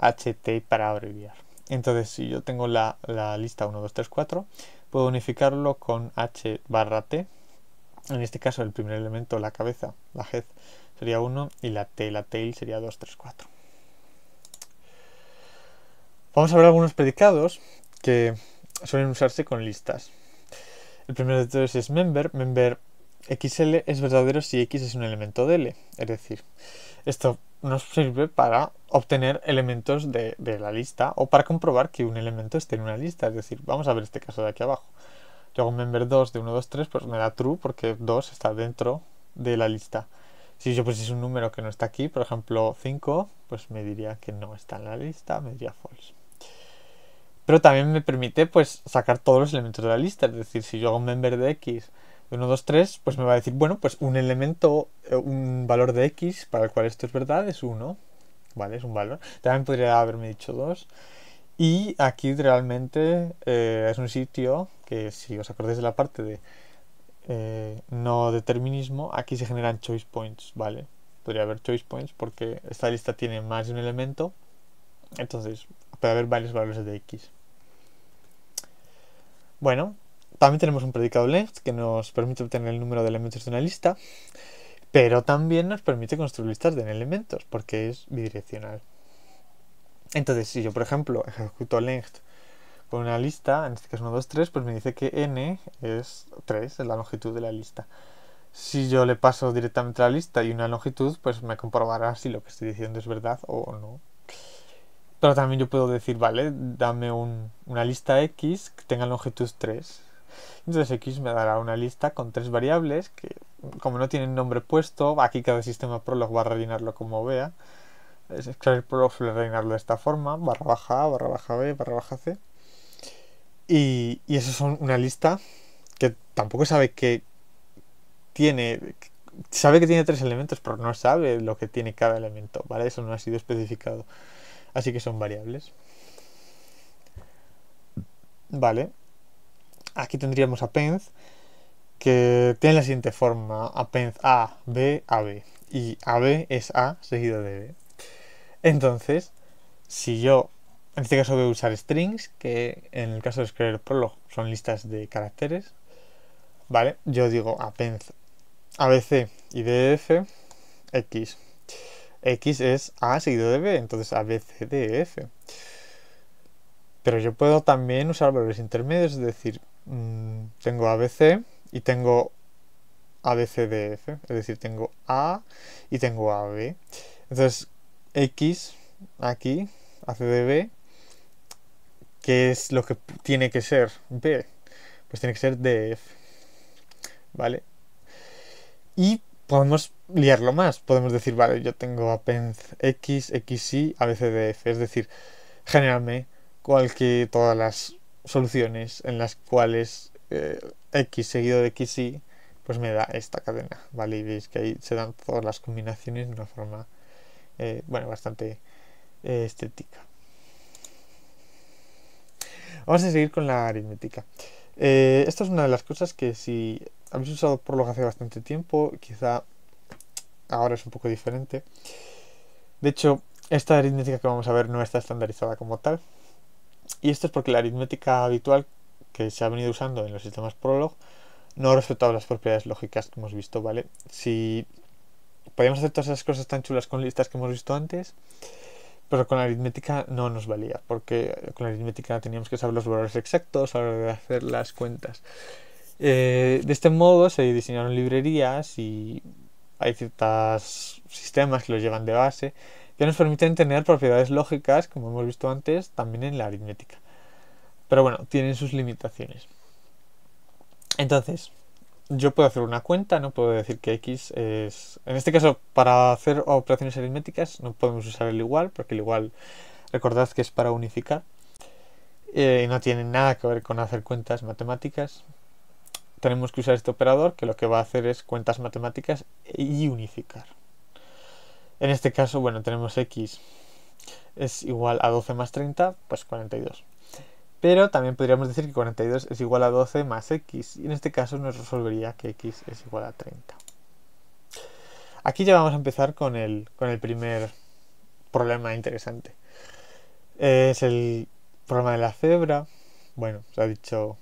HT para abreviar. Entonces, si yo tengo la, lista 1, 2, 3, 4, puedo unificarlo con H barra T. En este caso, el primer elemento, la cabeza, la head, sería 1 y la T, la tail sería 2, 3, 4. Vamos a ver algunos predicados que suelen usarse con listas. El primero de todos es member. Member xl es verdadero si x es un elemento de L. Es decir, esto nos sirve para obtener elementos de, la lista o para comprobar que un elemento esté en una lista. Es decir, vamos a ver este caso de aquí abajo. Yo hago un member 2 de 1, 2, 3, pues me da true porque 2 está dentro de la lista. Si yo pusiese un número que no está aquí, por ejemplo 5, pues me diría que no está en la lista, me diría false pero también me permite pues sacar todos los elementos de la lista, es decir, si yo hago un member de x 1, 2, 3, pues me va a decir, bueno, pues un elemento, eh, un valor de x para el cual esto es verdad es 1, ¿vale? Es un valor. También podría haberme dicho 2. Y aquí realmente eh, es un sitio que, si os acordáis de la parte de eh, no determinismo, aquí se generan choice points, ¿vale? Podría haber choice points porque esta lista tiene más de un elemento, entonces puede haber varios valores de x. Bueno, también tenemos un predicado length que nos permite obtener el número de elementos de una lista, pero también nos permite construir listas de elementos porque es bidireccional. Entonces, si yo, por ejemplo, ejecuto length por una lista, en este caso 1, 2, 3, pues me dice que n es 3, es la longitud de la lista. Si yo le paso directamente la lista y una longitud, pues me comprobará si lo que estoy diciendo es verdad o no. Pero también yo puedo decir, vale, dame una lista X que tenga longitud 3 entonces X me dará una lista con tres variables que, como no tienen nombre puesto, aquí cada sistema prolog va a rellenarlo como vea. que prolog suele rellenarlo de esta forma, barra baja A, barra baja B, barra baja C. Y, y eso es una lista que tampoco sabe que tiene... Sabe que tiene tres elementos, pero no sabe lo que tiene cada elemento, ¿vale? Eso no ha sido especificado. Así que son variables. Vale, Aquí tendríamos a que tiene la siguiente forma: a A, B, A, B. Y A, B es A seguido de B. Entonces, si yo en este caso voy a usar strings, que en el caso de escribir prolog son listas de caracteres, ¿vale? Yo digo append abc y df x. x es a seguido de b, entonces abcdf. Pero yo puedo también usar valores intermedios, es decir, Mm, tengo ABC y tengo ABCDF, e es decir, tengo A y tengo AB. Entonces, X aquí ACDB ¿qué es lo que tiene que ser B? Pues tiene que ser DF, e ¿vale? Y podemos liarlo más, podemos decir, vale, yo tengo append X, XY, ABCDF, e es decir, generarme cualquier, todas las soluciones en las cuales eh, x seguido de xy pues me da esta cadena, ¿vale? Y veis que ahí se dan todas las combinaciones de una forma, eh, bueno, bastante eh, estética. Vamos a seguir con la aritmética. esta es una de las cosas que si habéis usado Prolog hace bastante tiempo, quizá ahora es un poco diferente. De hecho, esta aritmética que vamos a ver no está estandarizada como tal, y esto es porque la aritmética habitual que se ha venido usando en los sistemas Prolog no respetaba las propiedades lógicas que hemos visto, ¿vale? Si podíamos hacer todas esas cosas tan chulas con listas que hemos visto antes, pero con la aritmética no nos valía, porque con la aritmética teníamos que saber los valores exactos a la hora de hacer las cuentas. Eh, de este modo se diseñaron librerías y hay ciertos sistemas que los llevan de base que nos permiten tener propiedades lógicas, como hemos visto antes, también en la aritmética. Pero bueno, tienen sus limitaciones. Entonces, yo puedo hacer una cuenta, no puedo decir que x es... En este caso, para hacer operaciones aritméticas no podemos usar el igual, porque el igual, recordad que es para unificar. Eh, no tiene nada que ver con hacer cuentas matemáticas. Tenemos que usar este operador que lo que va a hacer es cuentas matemáticas y unificar. En este caso, bueno, tenemos x es igual a 12 más 30, pues 42. Pero también podríamos decir que 42 es igual a 12 más x, y en este caso nos resolvería que x es igual a 30. Aquí ya vamos a empezar con el, con el primer problema interesante. Es el problema de la cebra. Bueno, se ha dicho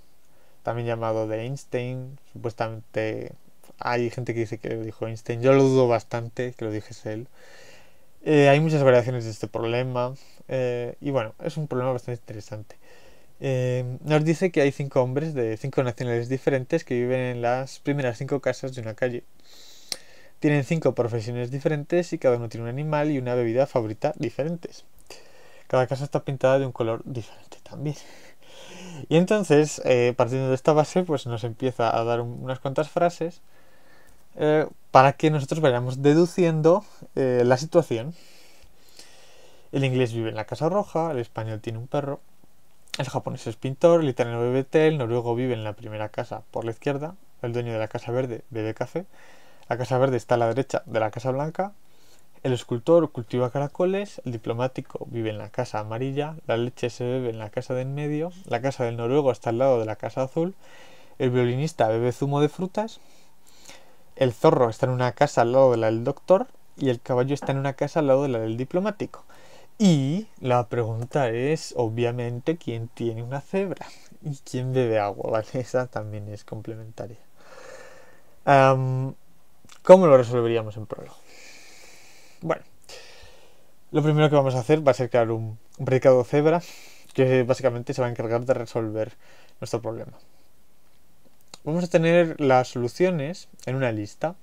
también llamado de Einstein, supuestamente hay gente que dice que lo dijo Einstein. Yo lo dudo bastante que lo dijese él. Eh, hay muchas variaciones de este problema. Eh, y bueno, es un problema bastante interesante. Eh, nos dice que hay cinco hombres de cinco nacionales diferentes que viven en las primeras cinco casas de una calle. Tienen cinco profesiones diferentes y cada uno tiene un animal y una bebida favorita diferentes. Cada casa está pintada de un color diferente también. Y entonces, partiendo de esta base, pues nos empieza a dar unas cuantas frases eh, para que nosotros vayamos deduciendo eh, la situación. El inglés vive en la Casa Roja, el español tiene un perro, el japonés es pintor, el italiano bebe té, el noruego vive en la primera casa por la izquierda, el dueño de la Casa Verde bebe café, la Casa Verde está a la derecha de la Casa Blanca, el escultor cultiva caracoles, el diplomático vive en la Casa Amarilla, la leche se bebe en la Casa de en medio, la Casa del noruego está al lado de la Casa Azul, el violinista bebe zumo de frutas, el zorro está en una casa al lado de la del doctor y el caballo está en una casa al lado de la del diplomático. Y la pregunta es, obviamente, ¿quién tiene una cebra? ¿Y quién bebe agua? ¿Vale? Esa también es complementaria. ¿Cómo lo resolveríamos en prólogo? Bueno, lo primero que vamos a hacer va a ser crear un, recado cebra que básicamente se va a encargar de resolver nuestro problema vamos a tener las soluciones en una lista.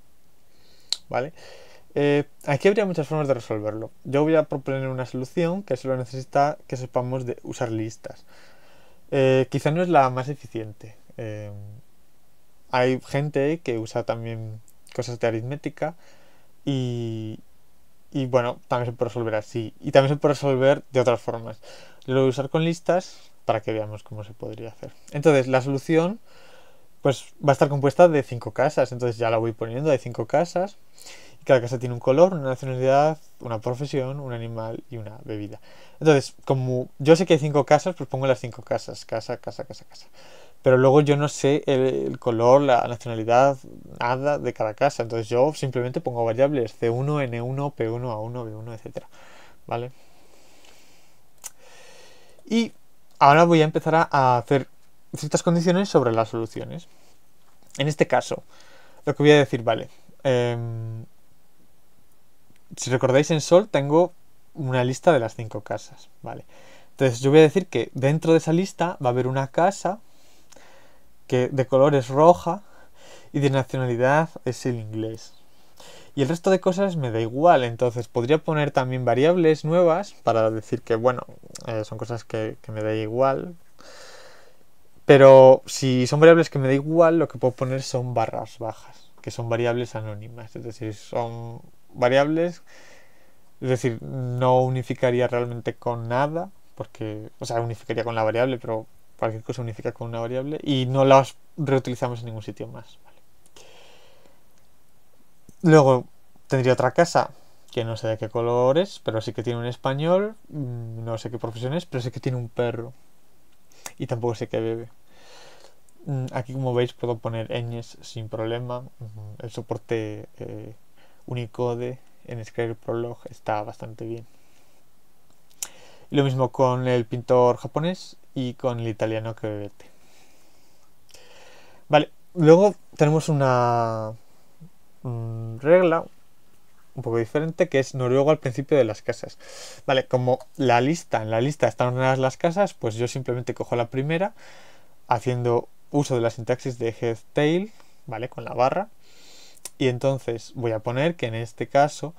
¿Vale? Eh, aquí habría muchas formas de resolverlo. Yo voy a proponer una solución que solo necesita que sepamos de usar listas. Eh, quizá no es la más eficiente. Eh, hay gente que usa también cosas de aritmética y, bueno, también se puede resolver así. Y también se puede resolver de otras formas. lo voy a usar con listas para que veamos cómo se podría hacer. Entonces, la solución pues va a estar compuesta de cinco casas, entonces ya la voy poniendo, hay cinco casas, y cada casa tiene un color, una nacionalidad, una profesión, un animal y una bebida. Entonces, como yo sé que hay cinco casas, pues pongo las cinco casas, casa, casa, casa, casa. Pero luego yo no sé el, color, la nacionalidad, nada de cada casa, entonces yo simplemente pongo variables C1, N1, P1, A1, B1, etc. ¿Vale? Y ahora voy a empezar a hacer ciertas condiciones sobre las soluciones. En este caso, lo que voy a decir, vale. Em, si recordáis en Sol tengo una lista de las cinco casas, ¿vale? Entonces yo voy a decir que dentro de esa lista va a haber una casa que de color es roja y de nacionalidad es el inglés. Y el resto de cosas me da igual, entonces podría poner también variables nuevas para decir que, bueno, eh, son cosas que, que me da igual, pero si son variables que me da igual, lo que puedo poner son barras bajas, que son variables anónimas. Es decir, son variables, es decir, no unificaría realmente con nada, porque, o sea, unificaría con la variable, pero cualquier cosa unifica con una variable y no las reutilizamos en ningún sitio más. Luego tendría otra casa que no sé de qué color es, pero sí que tiene un español, mm, no sé qué profesión es, pero sí que tiene un perro y tampoco sé qué bebe. Mm, aquí como veis puedo poner ñes sin problema. El soporte Unicode eh, en Scribe Prolog está bastante bien. lo mismo con el pintor japonés y con el italiano que bebete Vale, luego tenemos una mm, regla un poco diferente que es noruego al principio de las casas. Vale, como la lista, en la lista están ordenadas las casas, pues yo simplemente cojo la primera haciendo uso de la sintaxis de head tail, ¿vale? Con la barra. Y entonces voy a poner que en este caso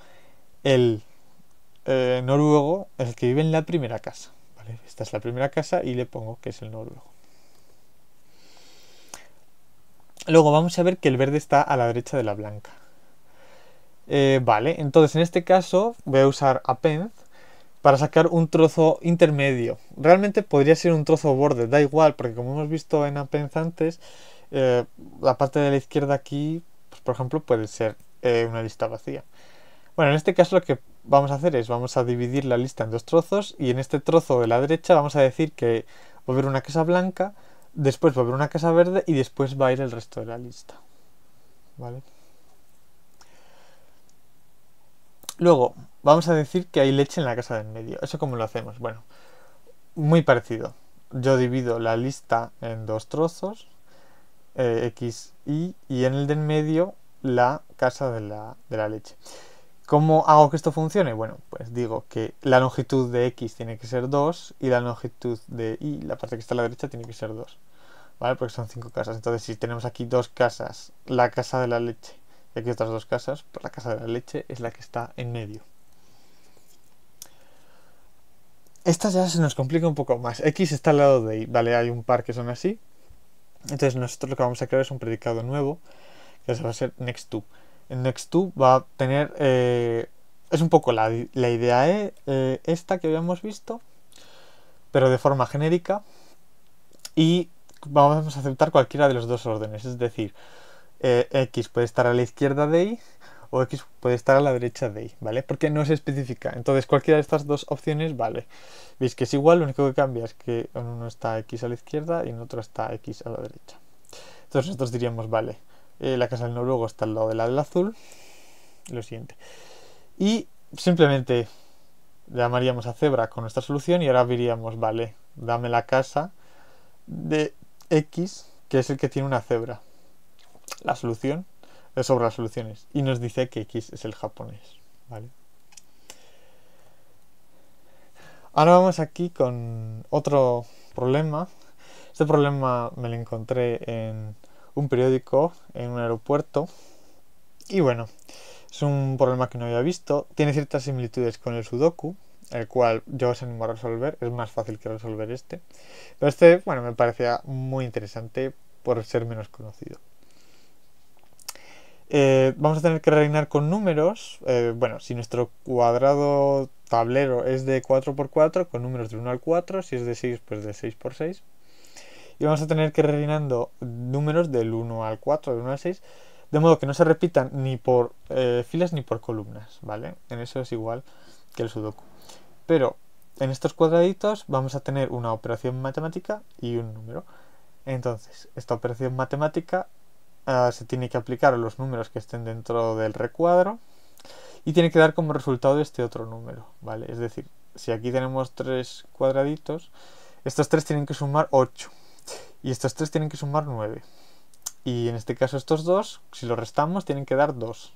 el eh, noruego es el que vive en la primera casa. ¿vale? Esta es la primera casa y le pongo que es el noruego. Luego vamos a ver que el verde está a la derecha de la blanca. Eh, vale, entonces en este caso voy a usar append para sacar un trozo intermedio. Realmente podría ser un trozo borde, da igual, porque como hemos visto en Apenzantes antes, eh, la parte de la izquierda aquí, pues, por ejemplo, puede ser eh, una lista vacía. Bueno, en este caso lo que vamos a hacer es, vamos a dividir la lista en dos trozos y en este trozo de la derecha vamos a decir que va a haber una casa blanca, después va a haber una casa verde y después va a ir el resto de la lista. ¿Vale? Luego, vamos a decir que hay leche en la casa del medio. ¿Eso cómo lo hacemos? Bueno, muy parecido. Yo divido la lista en dos trozos, eh, X, Y, y en el del medio la casa de la, de la leche. ¿Cómo hago que esto funcione? Bueno, pues digo que la longitud de X tiene que ser 2 y la longitud de Y, la parte que está a la derecha, tiene que ser 2. ¿Vale? Porque son 5 casas. Entonces, si tenemos aquí dos casas, la casa de la leche y aquí otras dos casas, pues la casa de la leche es la que está en medio. Esta ya se nos complica un poco más. X está al lado de Y, ¿vale? Hay un par que son así. Entonces nosotros lo que vamos a crear es un predicado nuevo, que se va a ser next to. en next to va a tener... Eh, es un poco la, idea eh, esta que habíamos visto, pero de forma genérica. Y vamos a aceptar cualquiera de los dos órdenes, es decir, eh, X puede estar a la izquierda de Y o X puede estar a la derecha de Y, ¿vale? Porque no se especifica. Entonces cualquiera de estas dos opciones vale. Veis que es igual, lo único que cambia es que en uno está X a la izquierda y en otro está X a la derecha. Entonces nosotros diríamos, vale, eh, la casa del noruego está al lado de la del azul, lo siguiente. Y simplemente llamaríamos a cebra con nuestra solución y ahora diríamos, vale, dame la casa de X, que es el que tiene una cebra. La solución sobre las soluciones. Y nos dice que X es el japonés. Ahora vamos aquí con otro problema. Este problema me lo encontré en un periódico, en un aeropuerto. Y bueno, es un problema que no había visto. Tiene ciertas similitudes con el sudoku, el cual yo os animo a resolver. Es más fácil que resolver este. Pero este, bueno, me parecía muy interesante por ser menos conocido. Eh, vamos a tener que reinar con números. Eh, bueno, si nuestro cuadrado tablero es de 4x4, con números de 1 al 4. Si es de 6, pues de 6x6. Y vamos a tener que reinando rellenando números del 1 al 4, del 1 al 6. De modo que no se repitan ni por eh, filas ni por columnas, ¿vale? En eso es igual que el sudoku. Pero en estos cuadraditos vamos a tener una operación matemática y un número. Entonces, esta operación matemática Ah, se tiene que aplicar a los números que estén dentro del recuadro y tiene que dar como resultado este otro número, ¿vale? Es decir, si aquí tenemos tres cuadraditos, estos tres tienen que sumar 8 y estos tres tienen que sumar 9. Y en este caso estos dos, si los restamos, tienen que dar 2,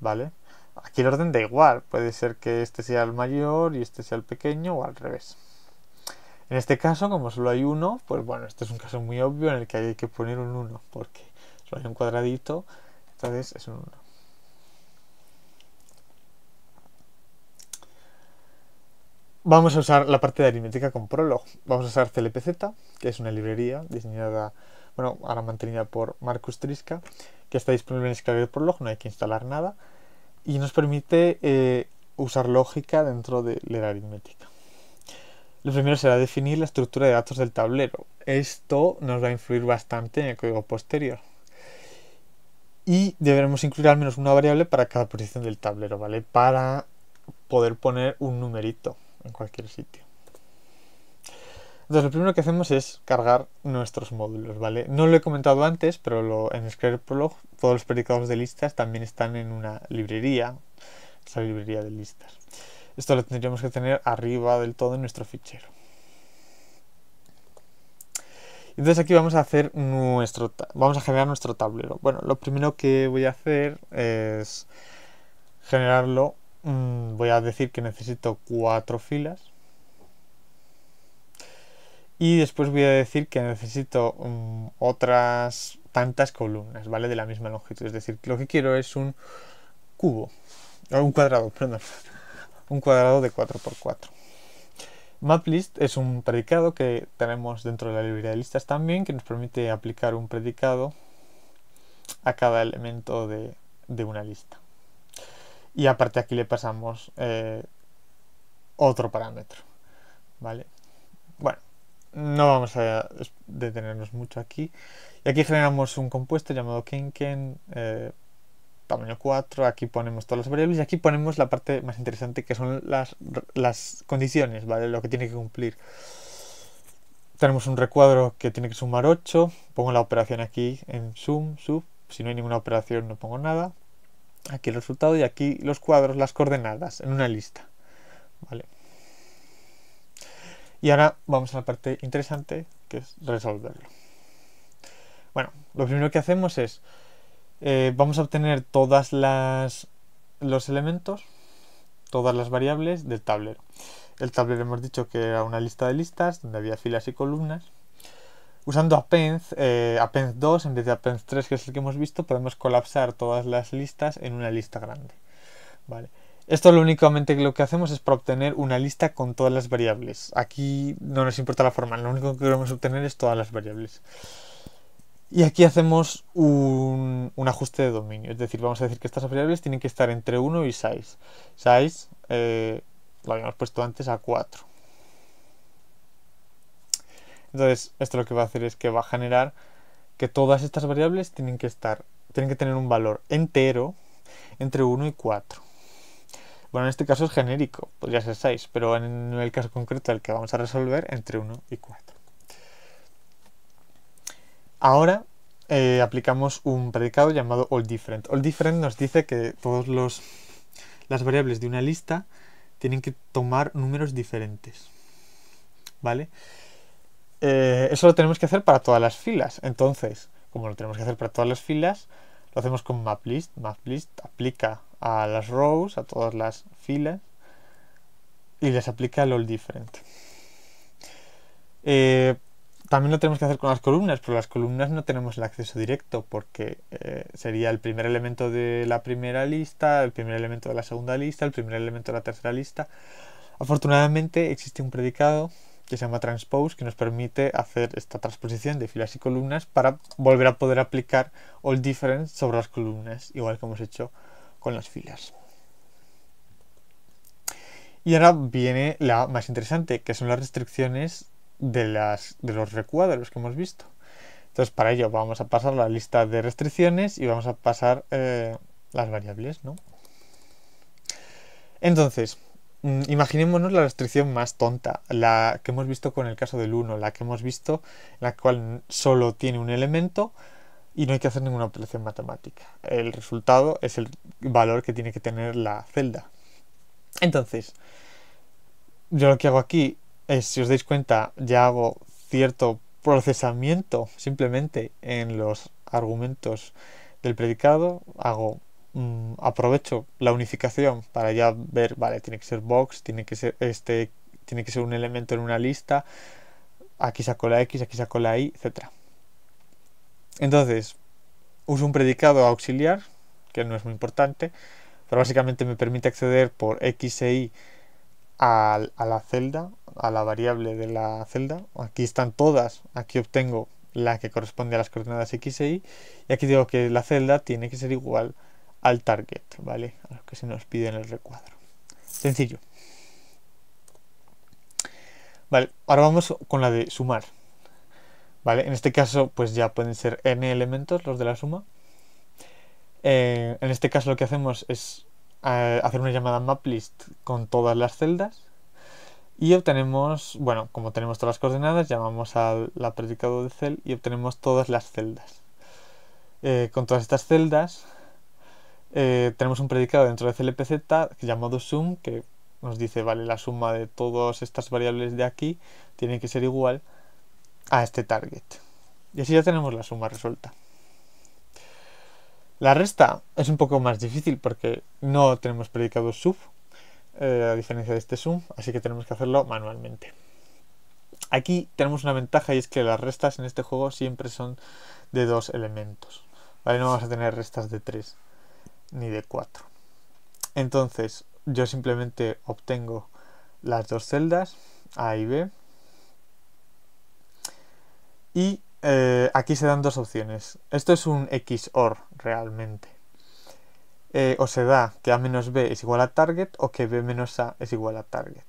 ¿vale? Aquí el orden da igual, puede ser que este sea el mayor y este sea el pequeño o al revés. En este caso, como solo hay uno, pues bueno, este es un caso muy obvio en el que hay que poner un 1, qué? es un cuadradito, entonces es un 1. Vamos a usar la parte de aritmética con Prolog. Vamos a usar CLPZ, que es una librería diseñada, bueno, ahora mantenida por Marcus Triska, que está disponible en Scala Prolog, no hay que instalar nada, y nos permite eh, usar lógica dentro de la aritmética. Lo primero será definir la estructura de datos del tablero. Esto nos va a influir bastante en el código posterior y deberemos incluir al menos una variable para cada posición del tablero, ¿vale? Para poder poner un numerito en cualquier sitio. Entonces lo primero que hacemos es cargar nuestros módulos, ¿vale? No lo he comentado antes, pero en Scratchprolog todos los predicados de listas también están en una librería, esa librería de listas. Esto lo tendríamos que tener arriba del todo en nuestro fichero. Entonces aquí vamos a hacer nuestro, vamos a generar nuestro tablero. Bueno, lo primero que voy a hacer es generarlo. Mm, voy a decir que necesito cuatro filas. Y después voy a decir que necesito mm, otras tantas columnas, ¿vale? De la misma longitud. Es decir, lo que quiero es un cubo. Un cuadrado, perdón. Un cuadrado de 4x4. MapList es un predicado que tenemos dentro de la librería de listas también, que nos permite aplicar un predicado a cada elemento de, una lista. Y aparte aquí le pasamos eh, otro parámetro. ¿Vale? Bueno, no vamos a detenernos mucho aquí. Y aquí generamos un compuesto llamado Kenken. Eh, tamaño 4, aquí ponemos todas las variables y aquí ponemos la parte más interesante que son las, condiciones, ¿vale? Lo que tiene que cumplir. Tenemos un recuadro que tiene que sumar 8, pongo la operación aquí en sum, sub, si no hay ninguna operación no pongo nada. Aquí el resultado y aquí los cuadros, las coordenadas en una lista, ¿vale? Y ahora vamos a la parte interesante que es resolverlo. Bueno, lo primero que hacemos es eh, vamos a obtener todas las los elementos, todas las variables del tablero. El tablero hemos dicho que era una lista de listas donde había filas y columnas. Usando append, eh, append 2 en vez de append 3 que es el que hemos visto, podemos colapsar todas las listas en una lista grande. Vale. Esto lo únicamente lo que hacemos es para obtener una lista con todas las variables. Aquí no nos importa la forma, lo único que queremos obtener es todas las variables. Y aquí hacemos un, ajuste de dominio, es decir, vamos a decir que estas variables tienen que estar entre 1 y 6. 6 eh, lo habíamos puesto antes a 4. Entonces, esto lo que va a hacer es que va a generar que todas estas variables tienen que estar, tienen que tener un valor entero entre 1 y 4. Bueno, en este caso es genérico, podría ser 6, pero en el caso concreto el que vamos a resolver, entre 1 y 4. Ahora eh, aplicamos un predicado llamado all different. All different nos dice que todas las variables de una lista tienen que tomar números diferentes. ¿Vale? Eh, eso lo tenemos que hacer para todas las filas. Entonces, como lo tenemos que hacer para todas las filas, lo hacemos con maplist. Maplist aplica a las rows, a todas las filas, y les aplica el all different. Eh, también lo tenemos que hacer con las columnas, pero las columnas no tenemos el acceso directo porque eh, sería el primer elemento de la primera lista, el primer elemento de la segunda lista, el primer elemento de la tercera lista. Afortunadamente existe un predicado que se llama transpose que nos permite hacer esta transposición de filas y columnas para volver a poder aplicar all difference sobre las columnas, igual que hemos hecho con las filas. Y ahora viene la más interesante, que son las restricciones de, las, de los recuadros que hemos visto. Entonces, para ello vamos a pasar la lista de restricciones y vamos a pasar eh, las variables, Entonces, mm, imaginémonos la restricción más tonta, la que hemos visto con el caso del 1, la que hemos visto la cual solo tiene un elemento y no hay que hacer ninguna operación matemática. El resultado es el valor que tiene que tener la celda. Entonces, yo lo que hago aquí eh, si os dais cuenta, ya hago cierto procesamiento simplemente en los argumentos del predicado, hago mm, aprovecho la unificación para ya ver, vale, tiene que ser box, tiene que ser este, tiene que ser un elemento en una lista, aquí saco la X, aquí saco la Y, etc. Entonces, uso un predicado auxiliar, que no es muy importante, pero básicamente me permite acceder por X e Y a, la celda, a la variable de la celda. Aquí están todas, aquí obtengo la que corresponde a las coordenadas x e y, y aquí digo que la celda tiene que ser igual al target, ¿vale? A lo que se nos pide en el recuadro. Sencillo. Vale, ahora vamos con la de sumar. ¿Vale? En este caso, pues ya pueden ser n elementos los de la suma. Eh, en este caso lo que hacemos es hacer una llamada maplist con todas las celdas y obtenemos, bueno, como tenemos todas las coordenadas, llamamos al predicado de cel y obtenemos todas las celdas. Eh, con todas estas celdas eh, tenemos un predicado dentro de CLPZ llamado sum que nos dice, vale, la suma de todas estas variables de aquí tiene que ser igual a este target. Y así ya tenemos la suma resuelta. La resta es un poco más difícil porque no tenemos predicado sub, eh, a diferencia de este sum, así que tenemos que hacerlo manualmente. Aquí tenemos una ventaja y es que las restas en este juego siempre son de dos elementos. No vamos a tener restas de tres ni de cuatro. Entonces, yo simplemente obtengo las dos celdas, A y B, y eh, aquí se dan dos opciones. Esto es un XOR realmente. Eh, o se da que A menos B es igual a target o que B menos A es igual a target.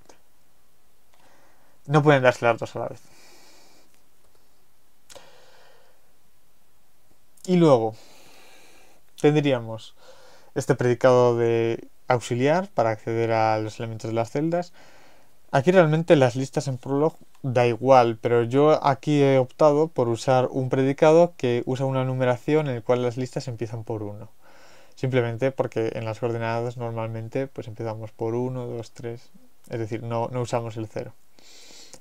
No pueden darse las dos a la vez. Y luego tendríamos este predicado de auxiliar para acceder a los elementos de las celdas Aquí realmente las listas en prolog da igual, pero yo aquí he optado por usar un predicado que usa una numeración en el cual las listas empiezan por 1. Simplemente porque en las coordenadas normalmente pues empezamos por 1, 2, 3, es decir, no, no usamos el 0.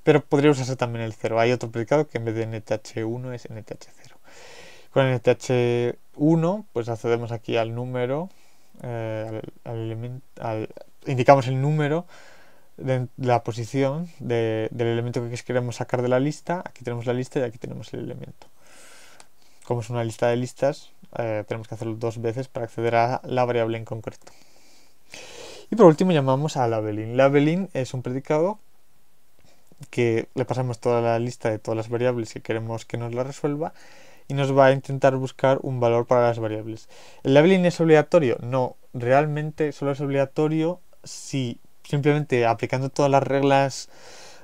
Pero podría usarse también el 0. Hay otro predicado que en vez de nth1 es nth0. Con nth1 pues accedemos aquí al número, eh, indicamos el número la posición del elemento que queremos sacar de la lista. Aquí tenemos la lista y aquí tenemos el elemento. Como es una lista de listas, eh, tenemos que hacerlo dos veces para acceder a la variable en concreto. Y por último llamamos a labeling. Labeling es un predicado que le pasamos toda la lista de todas las variables que queremos que nos la resuelva y nos va a intentar buscar un valor para las variables. ¿El labeling es obligatorio? No, realmente solo es obligatorio si simplemente aplicando todas las reglas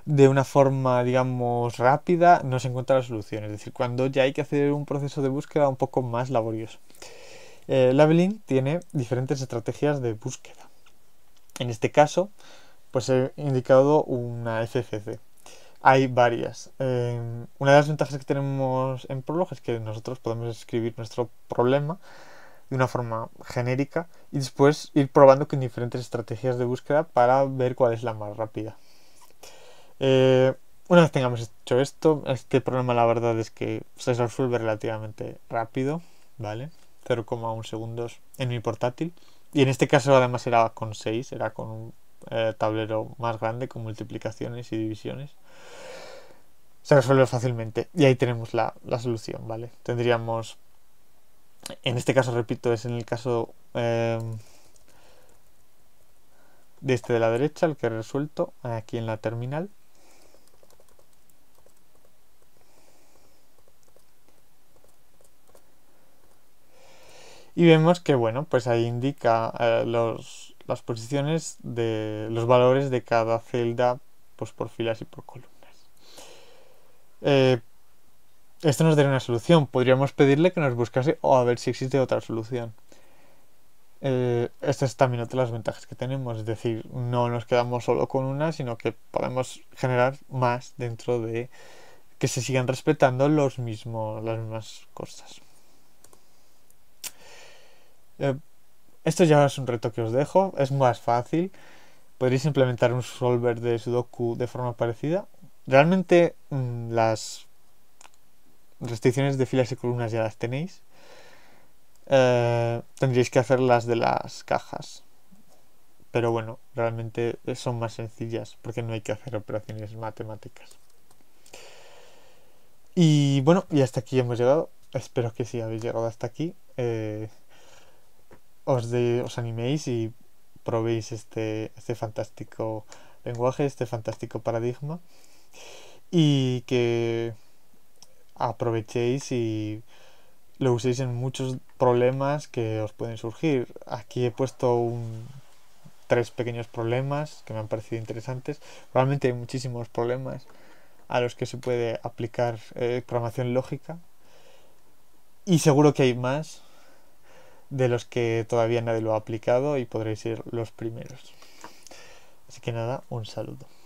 de una forma, digamos, rápida, no se encuentra la solución. Es decir, cuando ya hay que hacer un proceso de búsqueda un poco más laborioso. Eh, Labeling tiene diferentes estrategias de búsqueda. En este caso, pues he indicado una FFC. Hay varias. Eh, una de las ventajas que tenemos en Prolog es que nosotros podemos escribir nuestro problema de una forma genérica y después ir probando con diferentes estrategias de búsqueda para ver cuál es la más rápida. Eh, una vez tengamos hecho esto, este problema la verdad es que se resuelve relativamente rápido, ¿vale? 0,1 segundos en mi portátil. Y en este caso además era con 6, era con un eh, tablero más grande con multiplicaciones y divisiones. Se resuelve fácilmente y ahí tenemos la, la solución, ¿vale? Tendríamos en este caso, repito, es en el caso em, de este de la derecha, el que he resuelto aquí en la terminal. Y vemos que, bueno, pues ahí indica eh, las posiciones de los valores de cada celda pues por filas y por columnas. Eh, esto nos daría una solución. Podríamos pedirle que nos buscase o a ver si existe otra solución. Eh, esta es también otra de las ventajas que tenemos, es decir, no nos quedamos solo con una, sino que podemos generar más dentro de que se sigan respetando los mismos, las mismas cosas. Eh, esto ya es un reto que os dejo, es más fácil. Podréis implementar un solver de Sudoku de forma parecida. Realmente mm, las restricciones de filas y columnas ya las tenéis. Tendréis eh, tendríais que hacer las de las cajas. Pero bueno, realmente son más sencillas porque no hay que hacer operaciones matemáticas. Y bueno, y hasta aquí hemos llegado. Espero que si habéis llegado hasta aquí, eh, os, de, os animéis y probéis este, este fantástico lenguaje, este fantástico paradigma. Y que aprovechéis y lo uséis en muchos problemas que os pueden surgir. Aquí he puesto un, tres pequeños problemas que me han parecido interesantes. Realmente hay muchísimos problemas a los que se puede aplicar eh, programación lógica. Y seguro que hay más de los que todavía nadie lo ha aplicado y podréis ser los primeros. Así que nada, un saludo.